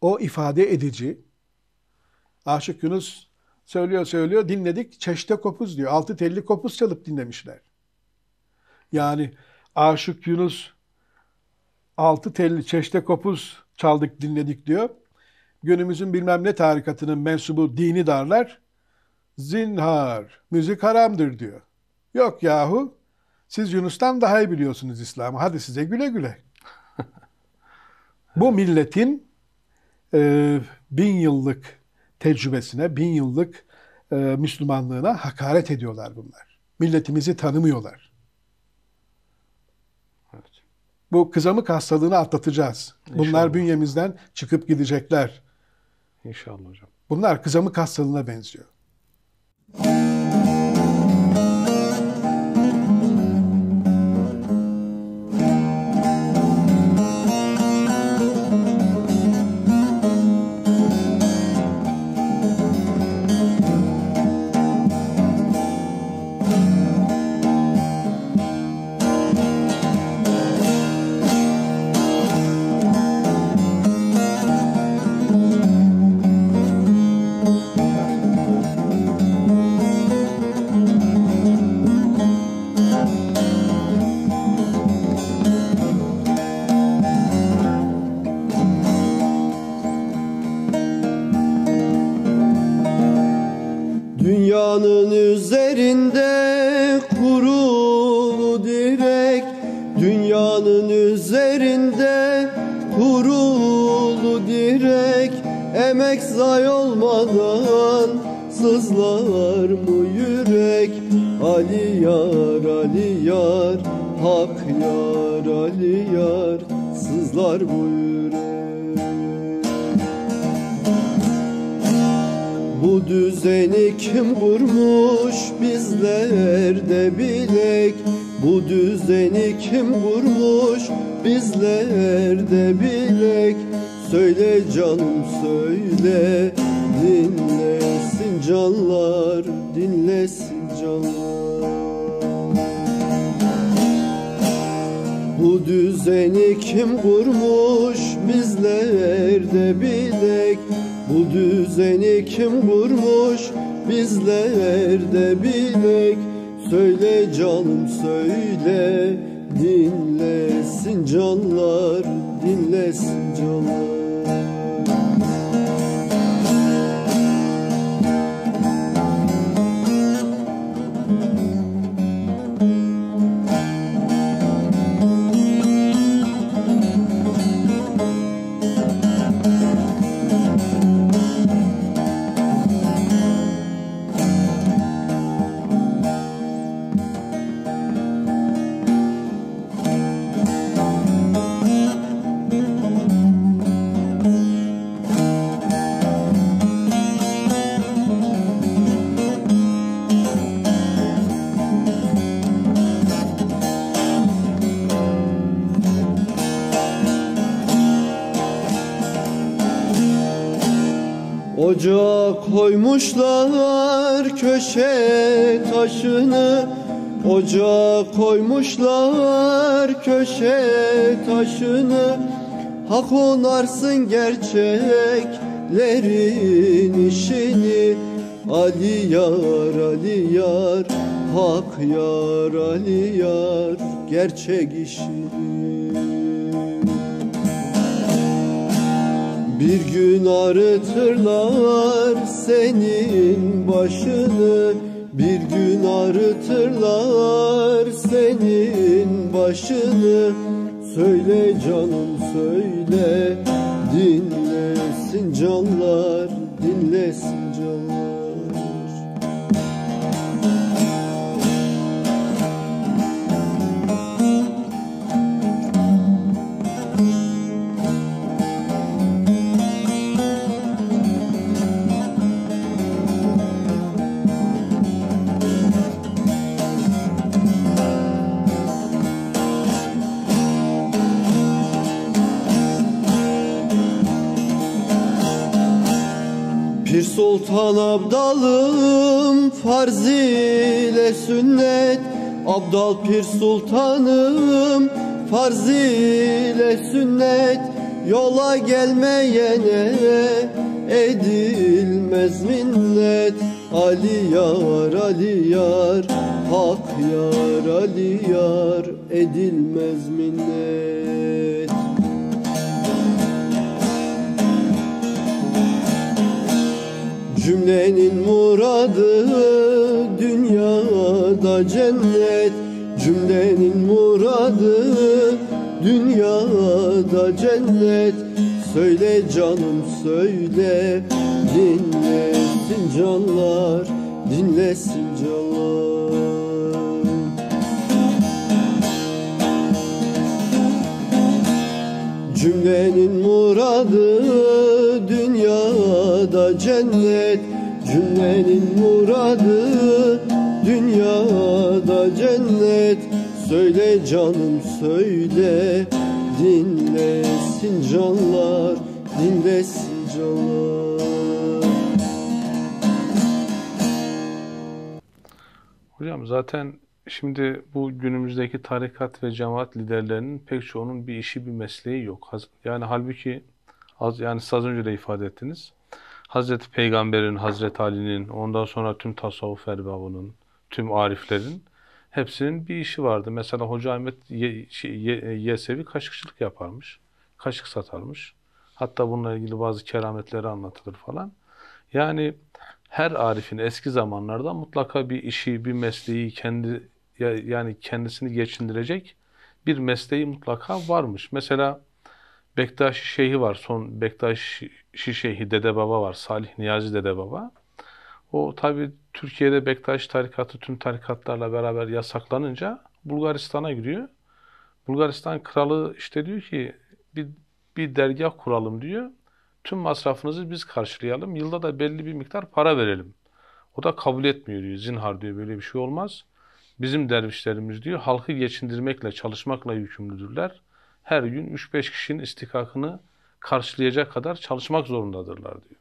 Speaker 2: o ifade edici, Aşık Yunus söylüyor söylüyor dinledik çeşte kopuz diyor. Altı telli kopuz çalıp dinlemişler. Yani Aşık Yunus altı telli çeşte kopuz çaldık dinledik diyor günümüzün bilmem ne tarikatının mensubu dini darlar, zinhar, müzik haramdır diyor. Yok yahu, siz Yunus'tan daha iyi biliyorsunuz İslam'ı, hadi size güle güle. Bu milletin e, bin yıllık tecrübesine, bin yıllık e, Müslümanlığına hakaret ediyorlar bunlar. Milletimizi tanımıyorlar. Bu kızamık hastalığını atlatacağız. İnşallah. Bunlar bünyemizden çıkıp gidecekler.
Speaker 1: İnşallah hocam.
Speaker 2: Bunlar kızamık hastalığına benziyor.
Speaker 3: Koymuşlar köşe taşını Ocağa koymuşlar köşe taşını Hak onarsın gerçeklerin işini Ali yar Ali yar Hak yar Ali yar Gerçek işini Bir gün arıtırlar senin başını Bir gün arıtırlar senin başını Söyle canım söyle Dinlesin canlar dinlesin Sultan Abdalım farz ile sünnet Abdal Pir Sultanım farz ile sünnet Yola gelmeyene edilmez minnet Ali yar Ali yar Hak yar Ali yar edilmez minnet Cümlenin muradı dünyada cennet Cümlenin muradı dünyada cennet Söyle canım söyle dinlesin canlar Dinlesin canlar Cümlenin muradı dünyada da cennet Cümlenin muradı dünyada cennet Söyle canım söyle dinlesin canlar dinlesin canlar
Speaker 1: Hocam zaten Şimdi bu günümüzdeki tarikat ve cemaat liderlerinin pek çoğunun bir işi bir mesleği yok. Yani halbuki az yani siz az önce de ifade ettiniz. Hazreti Peygamber'in, Hazreti Ali'nin, ondan sonra tüm tasavvuf erbabının, tüm ariflerin hepsinin bir işi vardı. Mesela Hoca Ahmet Ye, şey, e, Yesevi kaşıkçılık yaparmış, kaşık satarmış. Hatta bununla ilgili bazı kerametleri anlatılır falan. Yani her arifin eski zamanlarda mutlaka bir işi, bir mesleği, kendi yani kendisini geçindirecek bir mesleği mutlaka varmış. Mesela Bektaşi Şeyhi var. Son Bektaşi Şeyhi Dede Baba var. Salih Niyazi Dede Baba. O tabi Türkiye'de Bektaşi tarikatı tüm tarikatlarla beraber yasaklanınca Bulgaristan'a giriyor. Bulgaristan kralı işte diyor ki bir, bir dergah kuralım diyor. Tüm masrafınızı biz karşılayalım. Yılda da belli bir miktar para verelim. O da kabul etmiyor diyor. Zinhar diyor böyle bir şey olmaz. Bizim dervişlerimiz diyor halkı geçindirmekle, çalışmakla yükümlüdürler her gün 3-5 kişinin istikakını karşılayacak kadar çalışmak zorundadırlar diyor.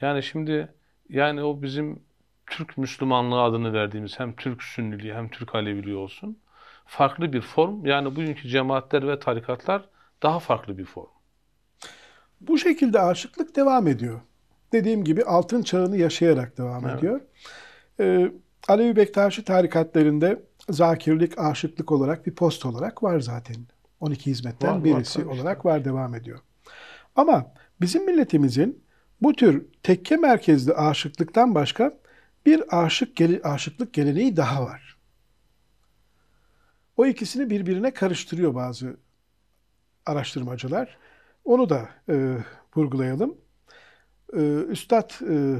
Speaker 1: Yani şimdi yani o bizim Türk Müslümanlığı adını verdiğimiz hem Türk Sünniliği hem Türk Aleviliği olsun farklı bir form. Yani bugünkü cemaatler ve tarikatlar daha farklı bir form.
Speaker 2: Bu şekilde aşıklık devam ediyor. Dediğim gibi altın çağını yaşayarak devam evet. ediyor. Ee, Alevi Bektaşi tarikatlerinde zakirlik, aşıklık olarak bir post olarak var zaten. 12 hizmetten var, birisi var, olarak var devam ediyor. Ama bizim milletimizin bu tür tekke merkezli aşıklıktan başka bir aşık gele, aşıklık geleneği daha var. O ikisini birbirine karıştırıyor bazı araştırmacılar. Onu da e, vurgulayalım. E, Üstad e,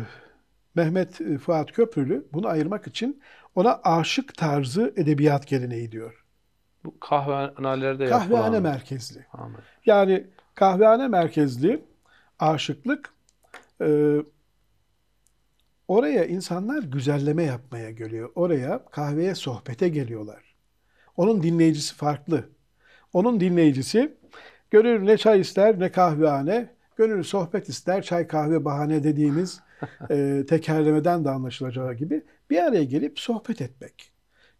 Speaker 2: Mehmet e, Fuat Köprülü bunu ayırmak için ona aşık tarzı edebiyat geleneği diyor.
Speaker 1: Bu kahvehanelerde Kahvehane yapılan...
Speaker 2: merkezli. Anladım. Yani kahvehane merkezli aşıklık e, oraya insanlar güzelleme yapmaya geliyor. Oraya kahveye sohbete geliyorlar. Onun dinleyicisi farklı. Onun dinleyicisi gönül ne çay ister ne kahvehane, gönül sohbet ister çay kahve bahane dediğimiz e, tekerlemeden de anlaşılacağı gibi bir araya gelip sohbet etmek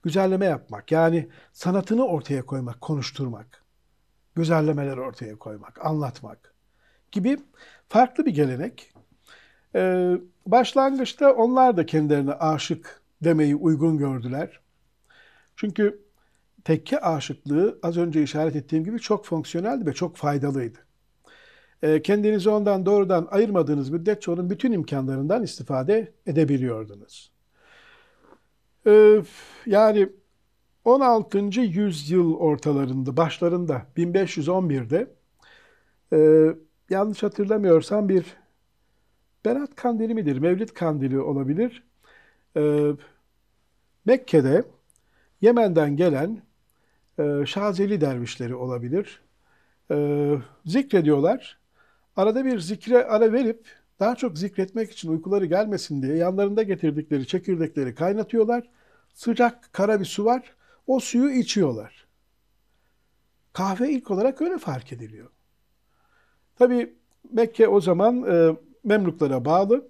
Speaker 2: güzelleme yapmak. Yani sanatını ortaya koymak, konuşturmak. Güzellemeler ortaya koymak, anlatmak gibi farklı bir gelenek. Ee, başlangıçta onlar da kendilerine aşık demeyi uygun gördüler. Çünkü tekke aşıklığı az önce işaret ettiğim gibi çok fonksiyoneldi ve çok faydalıydı. E, kendinizi ondan doğrudan ayırmadığınız müddetçe onun bütün imkanlarından istifade edebiliyordunuz. Ee, yani 16. yüzyıl ortalarında, başlarında 1511'de e, yanlış hatırlamıyorsam bir Berat Kandili midir? Mevlid Kandili olabilir. Ee, Mekke'de Yemen'den gelen e, Şazeli dervişleri olabilir. E, zikrediyorlar. Arada bir zikre ara verip daha çok zikretmek için uykuları gelmesin diye yanlarında getirdikleri çekirdekleri kaynatıyorlar. Sıcak kara bir su var. O suyu içiyorlar. Kahve ilk olarak öyle fark ediliyor. Tabi Mekke o zaman e, Memluklara bağlı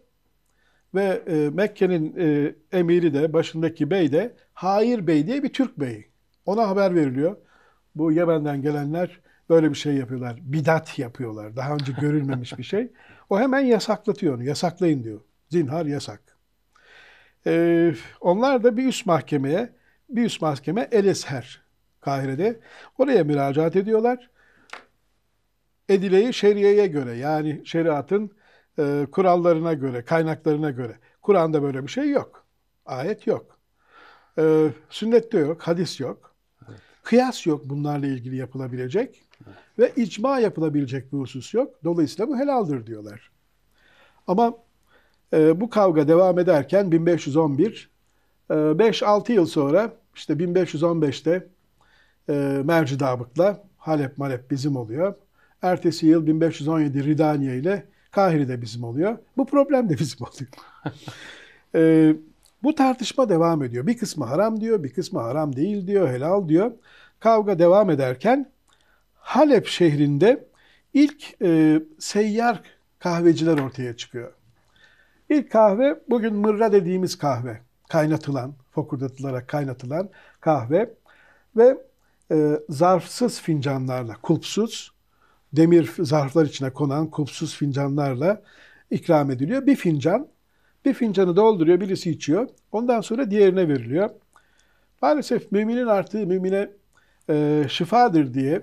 Speaker 2: ve e, Mekke'nin e, emiri de başındaki bey de Hayır Bey diye bir Türk beyi. Ona haber veriliyor. Bu Yemen'den gelenler böyle bir şey yapıyorlar. Bidat yapıyorlar. Daha önce görülmemiş bir şey. O hemen yasaklatıyor onu. Yasaklayın diyor. Zinhar yasak. Ee, onlar da bir üst mahkemeye, bir üst mahkeme El Esher Kahire'de. Oraya müracaat ediyorlar. Edileyi şeriyeye göre yani şeriatın e, kurallarına göre, kaynaklarına göre. Kur'an'da böyle bir şey yok. Ayet yok. E, de yok, hadis yok. Evet. Kıyas yok bunlarla ilgili yapılabilecek. Evet. Ve icma yapılabilecek bir husus yok. Dolayısıyla bu helaldir diyorlar. Ama e, bu kavga devam ederken 1511 e, 5-6 yıl sonra işte 1515'te e, Mercidabık'la Halep Malep bizim oluyor. Ertesi yıl 1517 Ridaniye ile Kahire'de bizim oluyor. Bu problem de bizim oluyor. e, bu tartışma devam ediyor. Bir kısmı haram diyor, bir kısmı haram değil diyor, helal diyor. Kavga devam ederken Halep şehrinde ilk e, seyyar kahveciler ortaya çıkıyor. İlk kahve bugün mırra dediğimiz kahve. Kaynatılan, fokurdatılarak kaynatılan kahve ve e, zarfsız fincanlarla, kulpsuz, demir zarflar içine konan kulpsuz fincanlarla ikram ediliyor. Bir fincan, bir fincanı dolduruyor, birisi içiyor. Ondan sonra diğerine veriliyor. Maalesef müminin artığı mümine e, şifadır diye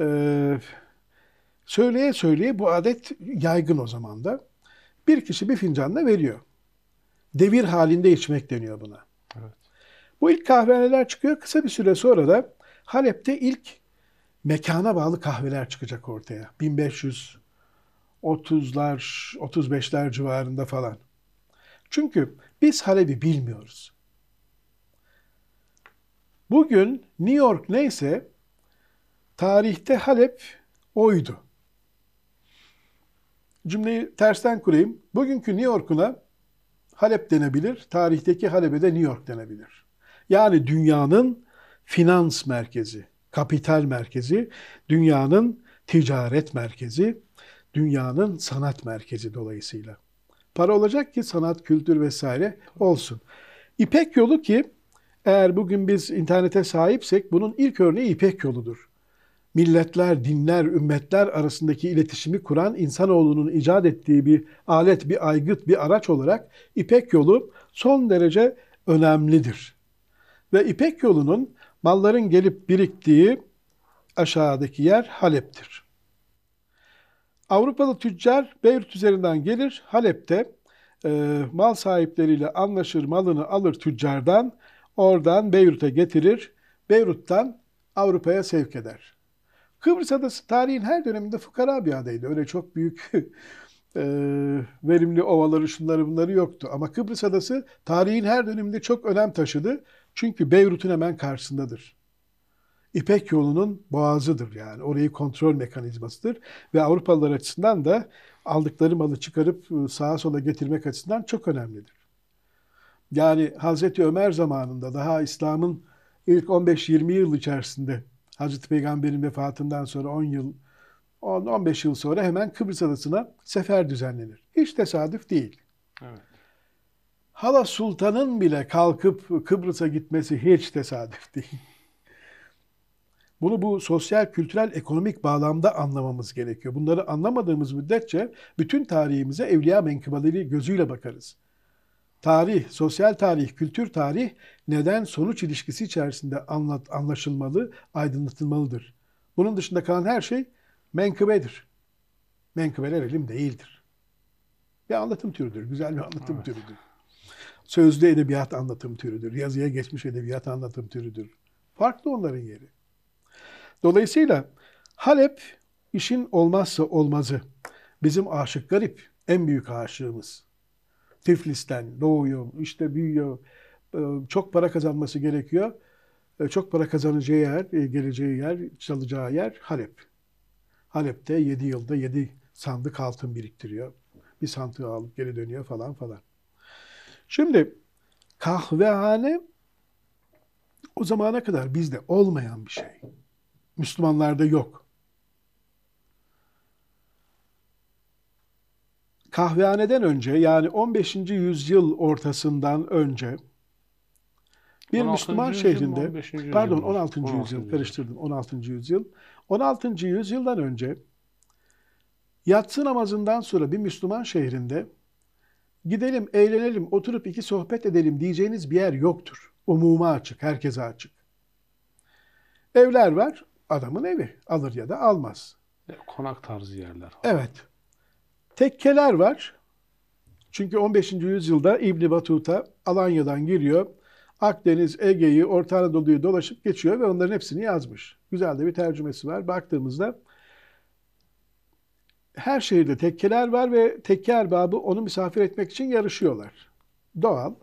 Speaker 2: e, söyleye söyleye bu adet yaygın o zaman da. Bir kişi bir fincanla veriyor. Devir halinde içmek deniyor buna. Evet. Bu ilk kahveneler çıkıyor. Kısa bir süre sonra da Halep'te ilk mekana bağlı kahveler çıkacak ortaya. 1530'lar, 35'ler civarında falan. Çünkü biz Halep'i bilmiyoruz. Bugün New York neyse tarihte Halep oydu. Cümleyi tersten kurayım. Bugünkü New York'una Halep denebilir. Tarihteki Halep'e de New York denebilir. Yani dünyanın finans merkezi, kapital merkezi, dünyanın ticaret merkezi, dünyanın sanat merkezi dolayısıyla. Para olacak ki sanat, kültür vesaire olsun. İpek yolu ki eğer bugün biz internete sahipsek bunun ilk örneği İpek yoludur milletler, dinler, ümmetler arasındaki iletişimi kuran insanoğlunun icat ettiği bir alet, bir aygıt, bir araç olarak İpek yolu son derece önemlidir. Ve İpek yolunun malların gelip biriktiği aşağıdaki yer Halep'tir. Avrupalı tüccar Beyrut üzerinden gelir, Halep'te e, mal sahipleriyle anlaşır, malını alır tüccardan, oradan Beyrut'a getirir, Beyrut'tan Avrupa'ya sevk eder. Kıbrıs Adası tarihin her döneminde fukara bir adaydı. Öyle çok büyük e, verimli ovaları, şunları bunları yoktu. Ama Kıbrıs Adası tarihin her döneminde çok önem taşıdı. Çünkü Beyrut'un hemen karşısındadır. İpek yolunun boğazıdır yani. Orayı kontrol mekanizmasıdır. Ve Avrupalılar açısından da aldıkları malı çıkarıp e, sağa sola getirmek açısından çok önemlidir. Yani Hazreti Ömer zamanında daha İslam'ın ilk 15-20 yıl içerisinde Hazreti Peygamber'in vefatından sonra 10 yıl 10-15 yıl sonra hemen Kıbrıs Adası'na sefer düzenlenir. Hiç tesadüf değil. Evet. Hala Sultan'ın bile kalkıp Kıbrıs'a gitmesi hiç tesadüf değil. Bunu bu sosyal, kültürel, ekonomik bağlamda anlamamız gerekiyor. Bunları anlamadığımız müddetçe bütün tarihimize evliya menkıbeleri gözüyle bakarız. Tarih, sosyal tarih, kültür tarih neden sonuç ilişkisi içerisinde anlat, anlaşılmalı, aydınlatılmalıdır. Bunun dışında kalan her şey menkıbedir. Menkıbeler elim değildir. Bir anlatım türüdür, güzel bir anlatım evet. türüdür. Sözlü edebiyat anlatım türüdür, yazıya geçmiş edebiyat anlatım türüdür. Farklı onların yeri. Dolayısıyla Halep işin olmazsa olmazı. Bizim aşık garip, en büyük aşığımız. Tiflis'ten doğuyor, işte büyüyor. Ee, çok para kazanması gerekiyor. Ee, çok para kazanacağı yer, e, geleceği yer, çalacağı yer Halep. Halep'te 7 yılda 7 sandık altın biriktiriyor. Bir sandığı alıp geri dönüyor falan falan. Şimdi kahvehane o zamana kadar bizde olmayan bir şey. Müslümanlarda yok. kahvehaneden önce yani 15. yüzyıl ortasından önce bir Müslüman yüzyıl, şehrinde pardon 16. 16. yüzyıl karıştırdım 16. yüzyıl 16. yüzyıldan önce yatsı namazından sonra bir Müslüman şehrinde gidelim eğlenelim oturup iki sohbet edelim diyeceğiniz bir yer yoktur. Umuma açık, herkese açık. Evler var, adamın evi. Alır ya da almaz.
Speaker 1: E, konak tarzı yerler.
Speaker 2: Evet. Tekkeler var. Çünkü 15. yüzyılda İbn Batuta Alanya'dan giriyor Akdeniz, Ege'yi, Orta Anadolu'yu dolaşıp geçiyor ve onların hepsini yazmış. Güzel de bir tercümesi var. Baktığımızda her şehirde tekkeler var ve tekke erbabı onu misafir etmek için yarışıyorlar. Doğal.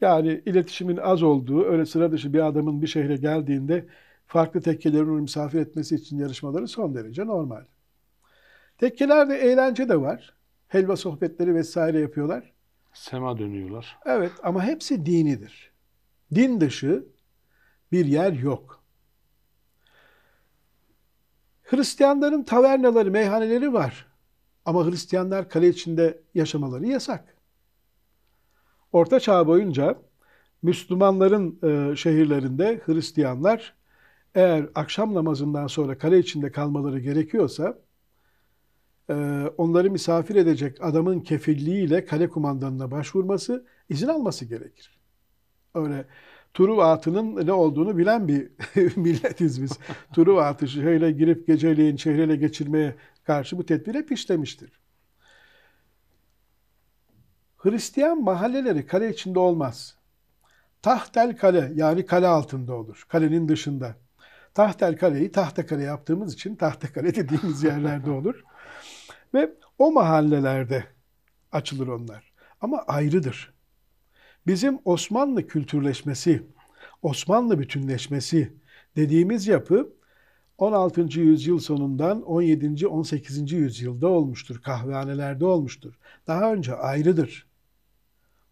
Speaker 2: Yani iletişimin az olduğu, öyle sıra dışı bir adamın bir şehre geldiğinde farklı tekkelerin onu misafir etmesi için yarışmaları son derece normal. Tekkelerde eğlence de var. Helva sohbetleri vesaire yapıyorlar.
Speaker 1: Sema dönüyorlar.
Speaker 2: Evet ama hepsi dinidir. Din dışı bir yer yok. Hristiyanların tavernaları, meyhaneleri var. Ama Hristiyanlar kale içinde yaşamaları yasak. Orta Çağ boyunca Müslümanların e, şehirlerinde Hristiyanlar eğer akşam namazından sonra kale içinde kalmaları gerekiyorsa ee, onları misafir edecek adamın kefilliğiyle kale kumandanına başvurması, izin alması gerekir. Öyle Truvat'ının ne olduğunu bilen bir milletiz biz. Truvat'ı şöyle girip geceleyin şehreyle geçirmeye karşı bu tedbir hep işlemiştir. Hristiyan mahalleleri kale içinde olmaz. Tahtel kale yani kale altında olur. Kalenin dışında. Tahtel kaleyi tahta kale yaptığımız için tahta kale dediğimiz yerlerde olur. Ve o mahallelerde açılır onlar. Ama ayrıdır. Bizim Osmanlı kültürleşmesi, Osmanlı bütünleşmesi dediğimiz yapı 16. yüzyıl sonundan 17. 18. yüzyılda olmuştur. Kahvehanelerde olmuştur. Daha önce ayrıdır.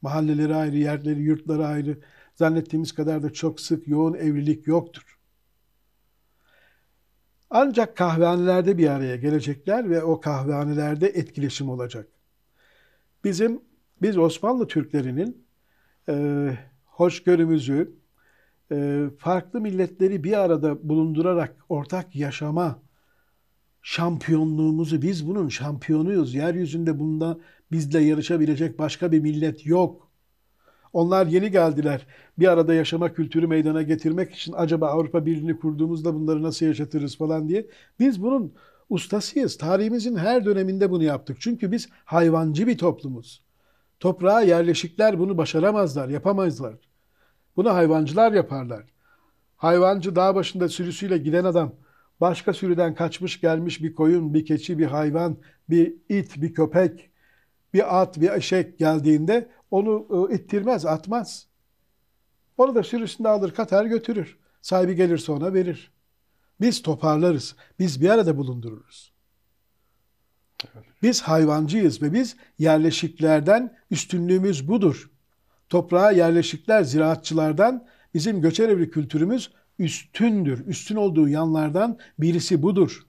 Speaker 2: Mahalleleri ayrı, yerleri, yurtları ayrı. Zannettiğimiz kadar da çok sık yoğun evlilik yoktur. Ancak kahvehanelerde bir araya gelecekler ve o kahvehanelerde etkileşim olacak. Bizim, biz Osmanlı Türklerinin e, hoşgörümüzü, e, farklı milletleri bir arada bulundurarak ortak yaşama şampiyonluğumuzu, biz bunun şampiyonuyuz. Yeryüzünde bunda bizle yarışabilecek başka bir millet yok onlar yeni geldiler. Bir arada yaşama kültürü meydana getirmek için acaba Avrupa Birliği'ni kurduğumuzda bunları nasıl yaşatırız falan diye. Biz bunun ustasıyız. Tarihimizin her döneminde bunu yaptık. Çünkü biz hayvancı bir toplumuz. Toprağa yerleşikler bunu başaramazlar, yapamazlar. Bunu hayvancılar yaparlar. Hayvancı dağ başında sürüsüyle giden adam, başka sürüden kaçmış gelmiş bir koyun, bir keçi, bir hayvan, bir it, bir köpek, bir at, bir eşek geldiğinde onu e, ittirmez, atmaz. Onu da sürüsünde alır, katar götürür. Sahibi gelirse ona verir. Biz toparlarız. Biz bir arada bulundururuz. Biz hayvancıyız ve biz yerleşiklerden üstünlüğümüz budur. Toprağa yerleşikler, ziraatçılardan bizim göçerevli kültürümüz üstündür. Üstün olduğu yanlardan birisi budur.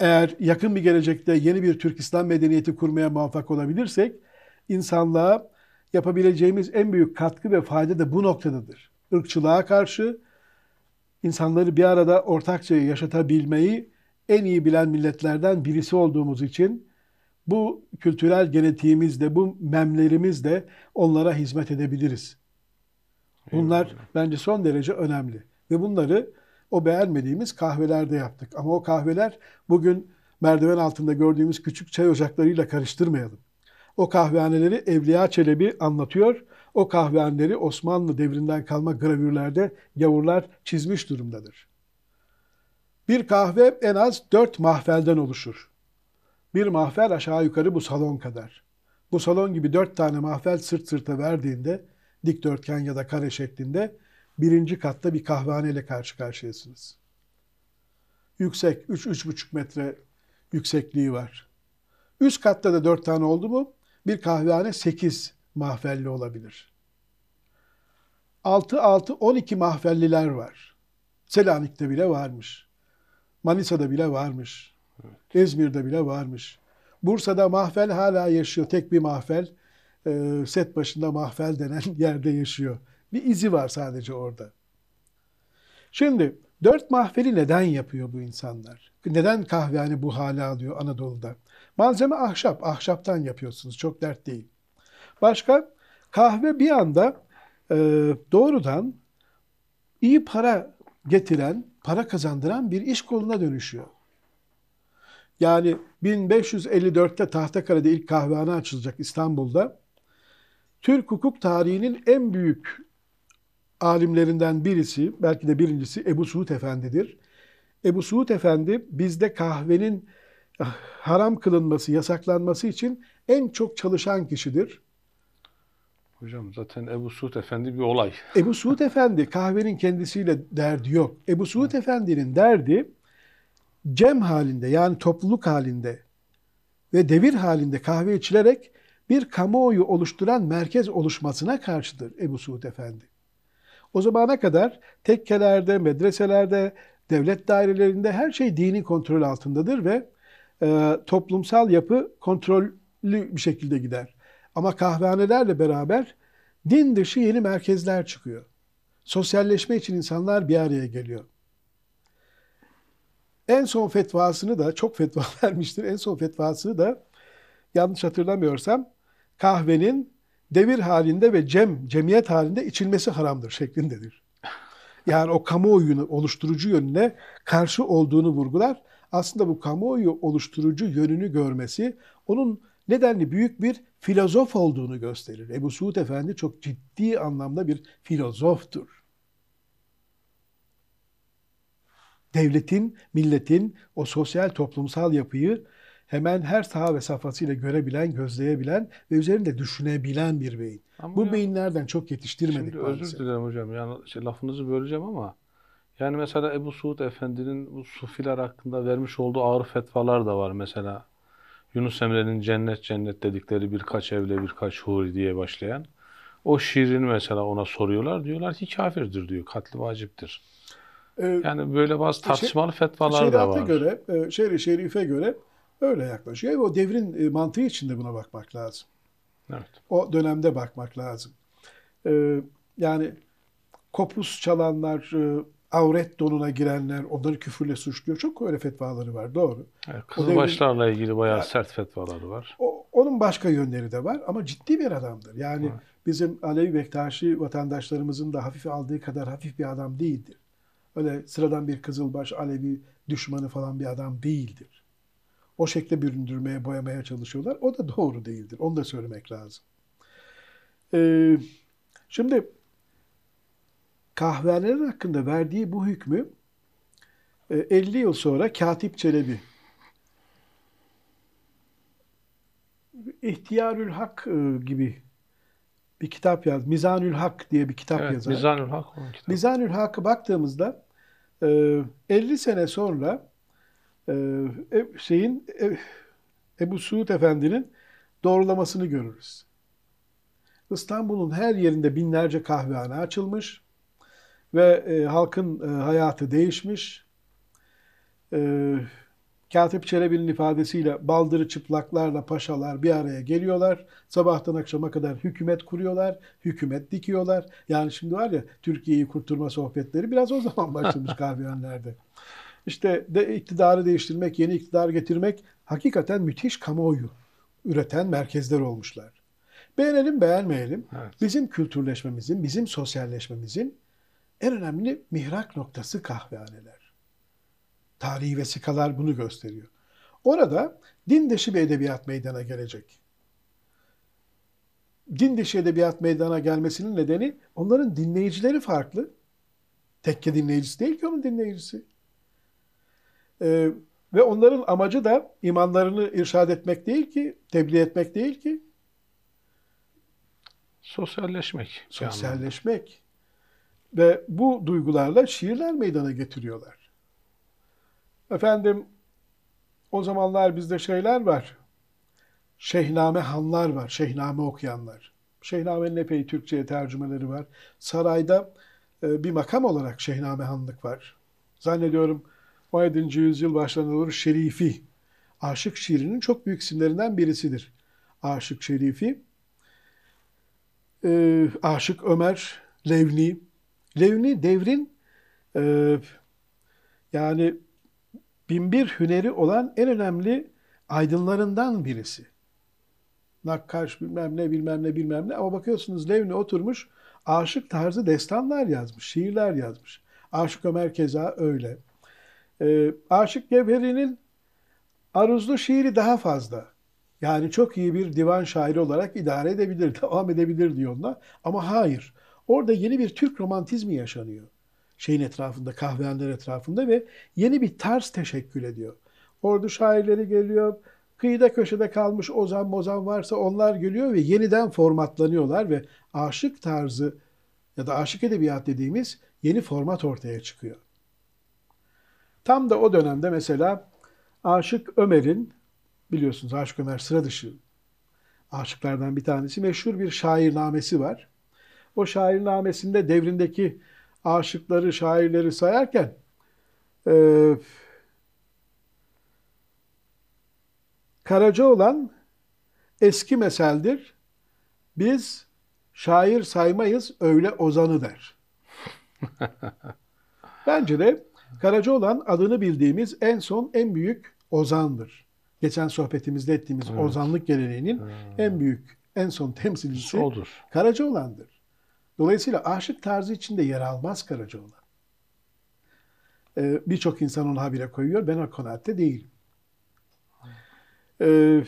Speaker 2: Eğer yakın bir gelecekte yeni bir Türk İslam medeniyeti kurmaya muvaffak olabilirsek, insanlığa yapabileceğimiz en büyük katkı ve fayda da bu noktadadır. Irkçılığa karşı insanları bir arada ortakça yaşatabilmeyi en iyi bilen milletlerden birisi olduğumuz için bu kültürel genetiğimizde, bu memlerimizde onlara hizmet edebiliriz. Bunlar Eyvallah. bence son derece önemli. Ve bunları o beğenmediğimiz kahvelerde yaptık. Ama o kahveler bugün merdiven altında gördüğümüz küçük çay ocaklarıyla karıştırmayalım. O kahvehaneleri Evliya Çelebi anlatıyor. O kahvehaneleri Osmanlı devrinden kalma gravürlerde yavurlar çizmiş durumdadır. Bir kahve en az dört mahfelden oluşur. Bir mahfel aşağı yukarı bu salon kadar. Bu salon gibi dört tane mahfel sırt sırta verdiğinde dikdörtgen ya da kare şeklinde birinci katta bir kahvehaneyle karşı karşıyasınız. Yüksek, 3-3,5 metre yüksekliği var. Üst katta da dört tane oldu mu bir kahvehane 8 mahvelli olabilir. 6 6 12 mahvelliler var. Selanik'te bile varmış. Manisa'da bile varmış. Evet. İzmir'de bile varmış. Bursa'da mahvel hala yaşıyor. Tek bir mahvel. E, set başında mahvel denen yerde yaşıyor. Bir izi var sadece orada. Şimdi dört mahveli neden yapıyor bu insanlar? Neden kahve kahvehane bu hale alıyor Anadolu'da? Malzeme ahşap. Ahşaptan yapıyorsunuz. Çok dert değil. Başka kahve bir anda e, doğrudan iyi para getiren, para kazandıran bir iş koluna dönüşüyor. Yani 1554'te Tahtakale'de ilk kahvehane açılacak İstanbul'da. Türk hukuk tarihinin en büyük alimlerinden birisi, belki de birincisi Ebu Suud Efendi'dir. Ebu Suud Efendi bizde kahvenin ah, haram kılınması, yasaklanması için en çok çalışan kişidir.
Speaker 1: Hocam zaten Ebu Suud Efendi bir olay.
Speaker 2: Ebu Suud Efendi kahvenin kendisiyle derdi yok. Ebu Suud Hı. Efendi'nin derdi cem halinde yani topluluk halinde ve devir halinde kahve içilerek bir kamuoyu oluşturan merkez oluşmasına karşıdır Ebu Suud Efendi. O zamana kadar tekkelerde, medreselerde, devlet dairelerinde her şey dini kontrol altındadır ve e, toplumsal yapı kontrollü bir şekilde gider. Ama kahvehanelerle beraber din dışı yeni merkezler çıkıyor. Sosyalleşme için insanlar bir araya geliyor. En son fetvasını da, çok fetva vermiştir, en son fetvası da yanlış hatırlamıyorsam kahvenin devir halinde ve cem, cemiyet halinde içilmesi haramdır şeklindedir yani o kamuoyunu oluşturucu yönüne karşı olduğunu vurgular. Aslında bu kamuoyu oluşturucu yönünü görmesi onun nedenli büyük bir filozof olduğunu gösterir. Ebu Suud Efendi çok ciddi anlamda bir filozoftur. Devletin, milletin o sosyal toplumsal yapıyı hemen her saha ve safhasıyla görebilen, gözleyebilen ve üzerinde düşünebilen bir beyin. Ama Bu ya, beyinlerden çok yetiştirmedik şimdi özür
Speaker 1: dilerim hocam. Yani şey, lafınızı böleceğim ama yani mesela Ebu Suud Efendi'nin bu sufiler hakkında vermiş olduğu ağır fetvalar da var mesela. Yunus Emre'nin cennet cennet dedikleri birkaç evle birkaç huri diye başlayan. O şiirini mesela ona soruyorlar. Diyorlar ki kafirdir diyor. Katli vaciptir. Ee, yani böyle bazı e, şey, tartışmalı şey, fetvalar da var.
Speaker 2: göre, e, şer şerife göre Öyle yaklaşıyor. O devrin e, mantığı içinde buna bakmak lazım. Evet. O dönemde bakmak lazım. Ee, yani kopuz çalanlar, e, avret donuna girenler, onları küfürle suçluyor. Çok öyle fetvaları var, doğru.
Speaker 1: Evet, Kızılbaşlarla devrin, ilgili bayağı yani, sert fetvaları var.
Speaker 2: O, onun başka yönleri de var ama ciddi bir adamdır. Yani evet. bizim Alevi Bektaşi vatandaşlarımızın da hafife aldığı kadar hafif bir adam değildir. Öyle sıradan bir Kızılbaş, Alevi düşmanı falan bir adam değildir o şekle büründürmeye, boyamaya çalışıyorlar. O da doğru değildir. Onu da söylemek lazım. Ee, şimdi kahvelerin hakkında verdiği bu hükmü 50 e, yıl sonra Katip Çelebi İhtiyarül Hak e, gibi bir kitap yazdı. Mizanül Hak diye bir kitap evet, yazar. Mizanül Hak. Kitap. Mizanül Hak'a baktığımızda 50 e, sene sonra ee, e, şeyin e, Ebu Suud Efendi'nin doğrulamasını görürüz. İstanbul'un her yerinde binlerce kahvehane açılmış ve e, halkın e, hayatı değişmiş. E, Katip Çelebi'nin ifadesiyle baldırı çıplaklarla paşalar bir araya geliyorlar. Sabahtan akşama kadar hükümet kuruyorlar, hükümet dikiyorlar. Yani şimdi var ya Türkiye'yi kurtarma sohbetleri biraz o zaman başlamış kahvehanelerde işte de iktidarı değiştirmek, yeni iktidar getirmek hakikaten müthiş kamuoyu üreten merkezler olmuşlar. Beğenelim beğenmeyelim. Evet. Bizim kültürleşmemizin, bizim sosyalleşmemizin en önemli mihrak noktası kahvehaneler. Tarihi vesikalar bunu gösteriyor. Orada din dışı bir edebiyat meydana gelecek. Din dışı edebiyat meydana gelmesinin nedeni onların dinleyicileri farklı. Tekke dinleyicisi değil ki onun dinleyicisi. E, ve onların amacı da imanlarını irşad etmek değil ki, tebliğ etmek değil ki. Sosyalleşmek. Sosyalleşmek. Ve bu duygularla şiirler meydana getiriyorlar. Efendim, o zamanlar bizde şeyler var. Şehname hanlar var, şehname okuyanlar. Şehnamenin epey Türkçe'ye tercümeleri var. Sarayda e, bir makam olarak şehname hanlık var. Zannediyorum 17. yüzyıl başlarında olur Şerifi, aşık şiirinin çok büyük isimlerinden birisidir. Aşık Şerifi, e, Aşık Ömer, Levni. Levni devrin e, yani binbir hüneri olan en önemli aydınlarından birisi. Nakkaş bilmem ne bilmem ne bilmem ne ama bakıyorsunuz Levni oturmuş aşık tarzı destanlar yazmış, şiirler yazmış. Aşık Ömer keza öyle. E, Aşık Gevheri'nin aruzlu şiiri daha fazla. Yani çok iyi bir divan şairi olarak idare edebilir, devam edebilir diyor diyorlar. Ama hayır. Orada yeni bir Türk romantizmi yaşanıyor. Şeyin etrafında, kahvehaneler etrafında ve yeni bir tarz teşekkül ediyor. Ordu şairleri geliyor, kıyıda köşede kalmış ozan mozan varsa onlar geliyor ve yeniden formatlanıyorlar ve aşık tarzı ya da aşık edebiyat dediğimiz yeni format ortaya çıkıyor. Tam da o dönemde mesela Aşık Ömer'in biliyorsunuz Aşık Ömer sıra dışı aşıklardan bir tanesi meşhur bir şairnamesi var. O şairnamesinde devrindeki aşıkları, şairleri sayarken e, Karaca olan eski meseldir. Biz şair saymayız öyle ozanı der. Bence de Karacaoğlan adını bildiğimiz en son en büyük ozandır. Geçen sohbetimizde ettiğimiz evet. ozanlık geleneğinin hmm. en büyük, en son temsilcisi Odur. Karacaoğlan'dır. Dolayısıyla aşık tarzı içinde yer almaz Karacaoğlan. Ee, Birçok insan onu habire koyuyor. Ben o kanaatte değilim. Ee,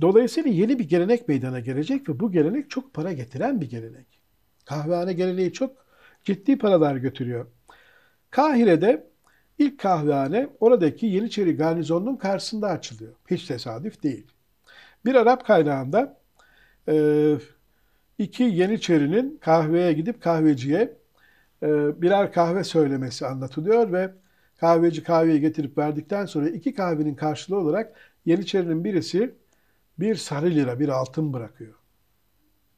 Speaker 2: dolayısıyla yeni bir gelenek meydana gelecek ve bu gelenek çok para getiren bir gelenek. Kahvehane geleneği çok ciddi paralar götürüyor. Kahire'de ilk kahvehane oradaki Yeniçeri garnizonunun karşısında açılıyor. Hiç tesadüf değil. Bir Arap kaynağında e, iki Yeniçerinin kahveye gidip kahveciye e, birer kahve söylemesi anlatılıyor ve kahveci kahveyi getirip verdikten sonra iki kahvenin karşılığı olarak Yeniçerinin birisi bir sarı lira, bir altın bırakıyor.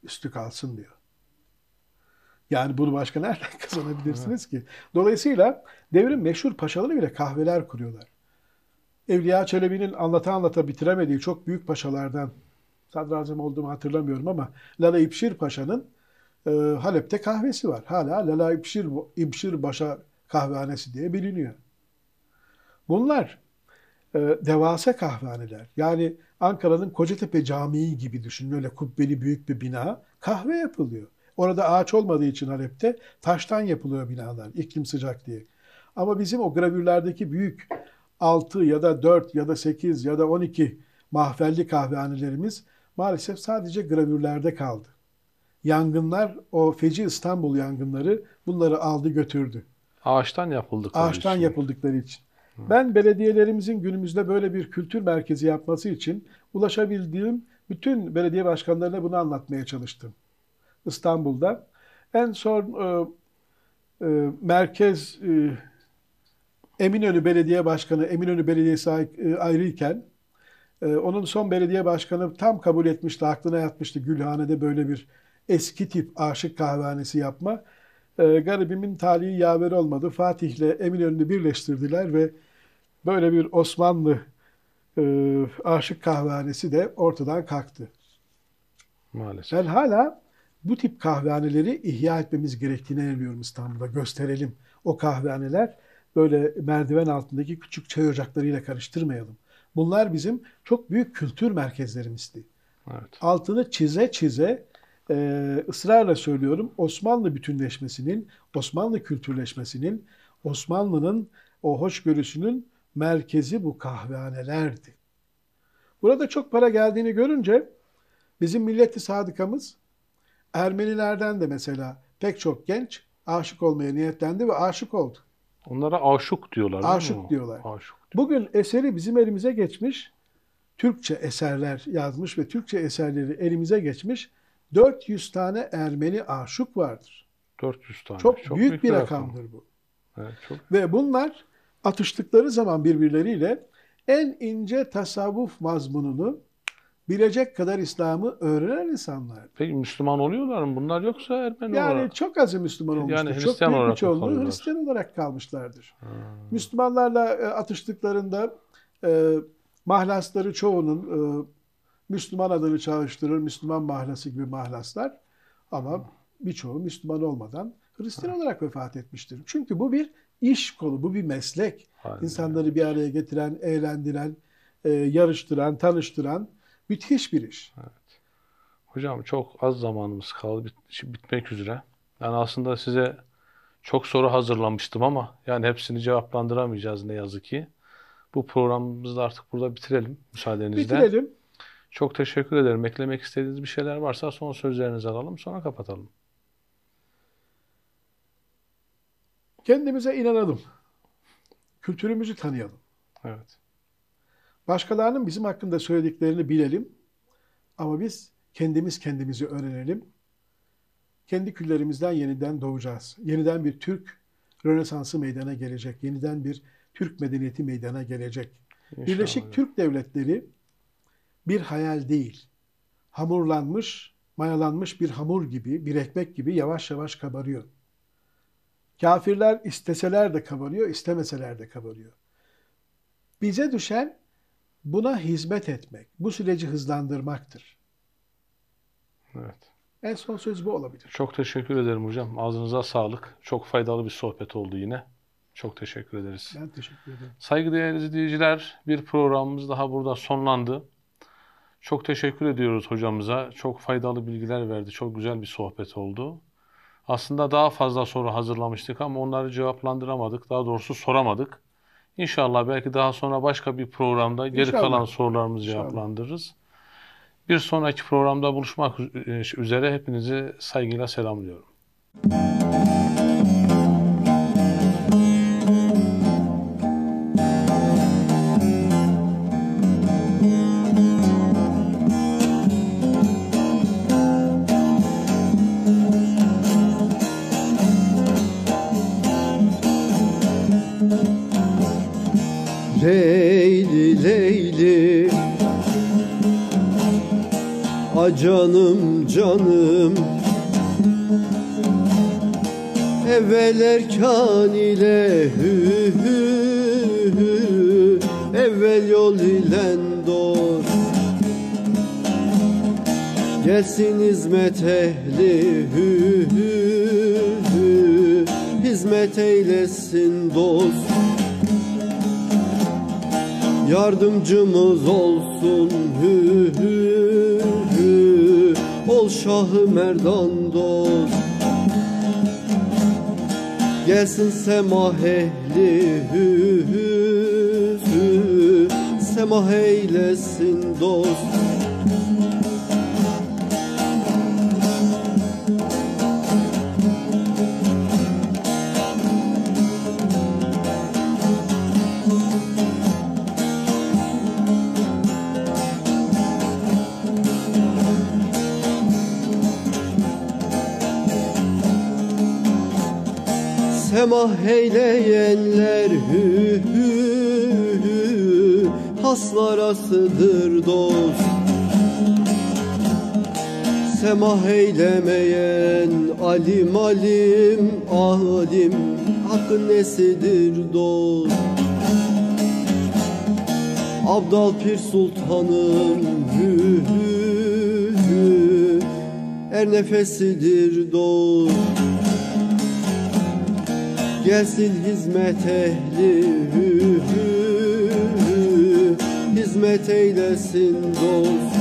Speaker 2: Üstü kalsın diyor. Yani bunu başka nereden kazanabilirsiniz ki? Dolayısıyla devrin meşhur paşaları bile kahveler kuruyorlar. Evliya Çelebi'nin anlata anlata bitiremediği çok büyük paşalardan sadrazam olduğumu hatırlamıyorum ama Lala İbşir Paşa'nın e, Halep'te kahvesi var. Hala Lala İbşir, İbşir Paşa kahvehanesi diye biliniyor. Bunlar e, devasa kahvehaneler. Yani Ankara'nın Kocatepe Camii gibi düşünün. Öyle kubbeli büyük bir bina. Kahve yapılıyor. Orada ağaç olmadığı için Halep'te taştan yapılıyor binalar iklim sıcaklığı. Ama bizim o gravürlerdeki büyük 6 ya da 4 ya da 8 ya da 12 mahfelli kahvehanelerimiz maalesef sadece gravürlerde kaldı. Yangınlar, o feci İstanbul yangınları bunları aldı götürdü.
Speaker 1: Ağaçtan yapıldıkları Ağaçtan
Speaker 2: için. yapıldıkları için. Ben belediyelerimizin günümüzde böyle bir kültür merkezi yapması için ulaşabildiğim bütün belediye başkanlarına bunu anlatmaya çalıştım. İstanbul'da. En son e, e, merkez e, Eminönü Belediye Başkanı, Eminönü Belediyesi e, ayrıyken e, onun son belediye başkanı tam kabul etmişti, aklına yatmıştı Gülhane'de böyle bir eski tip aşık kahvehanesi yapma. E, garibimin talihi yaver olmadı. Fatih ile Eminönü'nü birleştirdiler ve böyle bir Osmanlı e, aşık kahvehanesi de ortadan kalktı. Maalesef. Ben hala bu tip kahvehaneleri ihya etmemiz gerektiğine inanıyorum İstanbul'da. Gösterelim. O kahvehaneler böyle merdiven altındaki küçük çay ocaklarıyla karıştırmayalım. Bunlar bizim çok büyük kültür merkezlerimizdi. Evet. Altını çize çize e, ısrarla söylüyorum Osmanlı bütünleşmesinin, Osmanlı kültürleşmesinin, Osmanlı'nın o hoşgörüsünün merkezi bu kahvehanelerdi. Burada çok para geldiğini görünce bizim milleti sadıkamız Ermenilerden de mesela pek çok genç aşık olmaya niyetlendi ve aşık oldu.
Speaker 1: Onlara aşık diyorlar Aşık
Speaker 2: diyorlar. Aşık. Bugün eseri bizim elimize geçmiş. Türkçe eserler yazmış ve Türkçe eserleri elimize geçmiş. 400 tane Ermeni aşık vardır. 400 tane. Çok, çok büyük, büyük bir rakamdır bu. Evet, çok. Ve bunlar atıştıkları zaman birbirleriyle en ince tasavvuf mazmununu bilecek kadar İslam'ı öğrenen insanlar. Peki Müslüman oluyorlar mı? Bunlar yoksa Ermeni yani olarak? Yani çok azı Müslüman olmuştur. Yani Hristiyan çok büyük olarak bir Hristiyan olarak kalmışlardır. Hmm. Müslümanlarla e, atıştıklarında e, mahlasları çoğunun e, Müslüman adını çağrıştırır, Müslüman mahlası gibi mahlaslar. Ama hmm. birçoğu Müslüman olmadan Hristiyan ha. olarak vefat etmiştir. Çünkü bu bir iş kolu, bu bir meslek. Aynen. İnsanları bir araya getiren, eğlendiren, e, yarıştıran, tanıştıran Müthiş bir iş. Evet.
Speaker 1: Hocam çok az zamanımız kaldı. Bit bitmek üzere. Yani aslında size çok soru hazırlamıştım ama yani hepsini cevaplandıramayacağız ne yazık ki. Bu programımızı da artık burada bitirelim müsaadenizle. Bitirelim. Çok teşekkür ederim. Eklemek istediğiniz bir şeyler varsa son sözlerinizi alalım sonra kapatalım.
Speaker 2: Kendimize inanalım. Kültürümüzü tanıyalım. Evet. Başkalarının bizim hakkında söylediklerini bilelim ama biz kendimiz kendimizi öğrenelim. Kendi küllerimizden yeniden doğacağız. Yeniden bir Türk Rönesansı meydana gelecek. Yeniden bir Türk medeniyeti meydana gelecek. İnşallah. Birleşik Türk Devletleri bir hayal değil. Hamurlanmış, mayalanmış bir hamur gibi, bir ekmek gibi yavaş yavaş kabarıyor. Kafirler isteseler de kabarıyor, istemeseler de kabarıyor. Bize düşen Buna hizmet etmek, bu süreci hızlandırmaktır. Evet. En son söz bu olabilir.
Speaker 1: Çok teşekkür ederim hocam. Ağzınıza sağlık. Çok faydalı bir sohbet oldu yine. Çok teşekkür ederiz. Ben teşekkür ederim. Saygıdeğer izleyiciler, bir programımız daha burada sonlandı. Çok teşekkür ediyoruz hocamıza. Çok faydalı bilgiler verdi. Çok güzel bir sohbet oldu. Aslında daha fazla soru hazırlamıştık ama onları cevaplandıramadık. Daha doğrusu soramadık. İnşallah belki daha sonra başka bir programda geri İnşallah. kalan sorularımızı İnşallah. cevaplandırırız. Bir sonraki programda buluşmak e, üzere hepinizi saygıyla selamlıyorum. Müzik
Speaker 3: geldim A canım canım Evvel erkan ile hü hü hü Evvel yol ile dor Gelsin hizmet ehli hü hü hü Hizmet eylesin dost Yardımcımız olsun hü hü hü Ol Şahı Merdan dost Gelsin semah ehli hü hü hü Semah eylesin dost Mah eyleyenler hü hü hü Haslarasıdır dost Semah eylemeyen alim alim alim Hakkın nesidir dost Abdal Pir Sultanım hü hü hü Er nefesidir dost Gelsin hizmet ehli hü hü hü Hizmet eylesin dost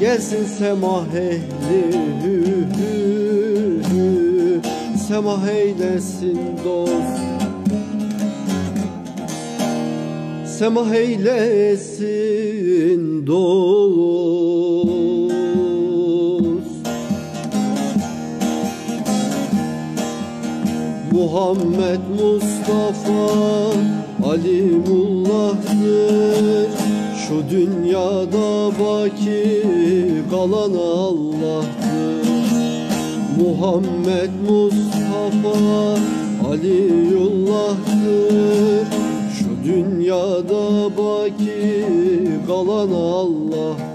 Speaker 3: Gelsin semah ehli hü hü hü Semah eylesin dost Semah eylesin dost Muhammed Mustafa Alimullah'tır Şu dünyada baki kalan Allah'tır Muhammed Mustafa Aliullah'tır Şu dünyada baki kalan Allah'tır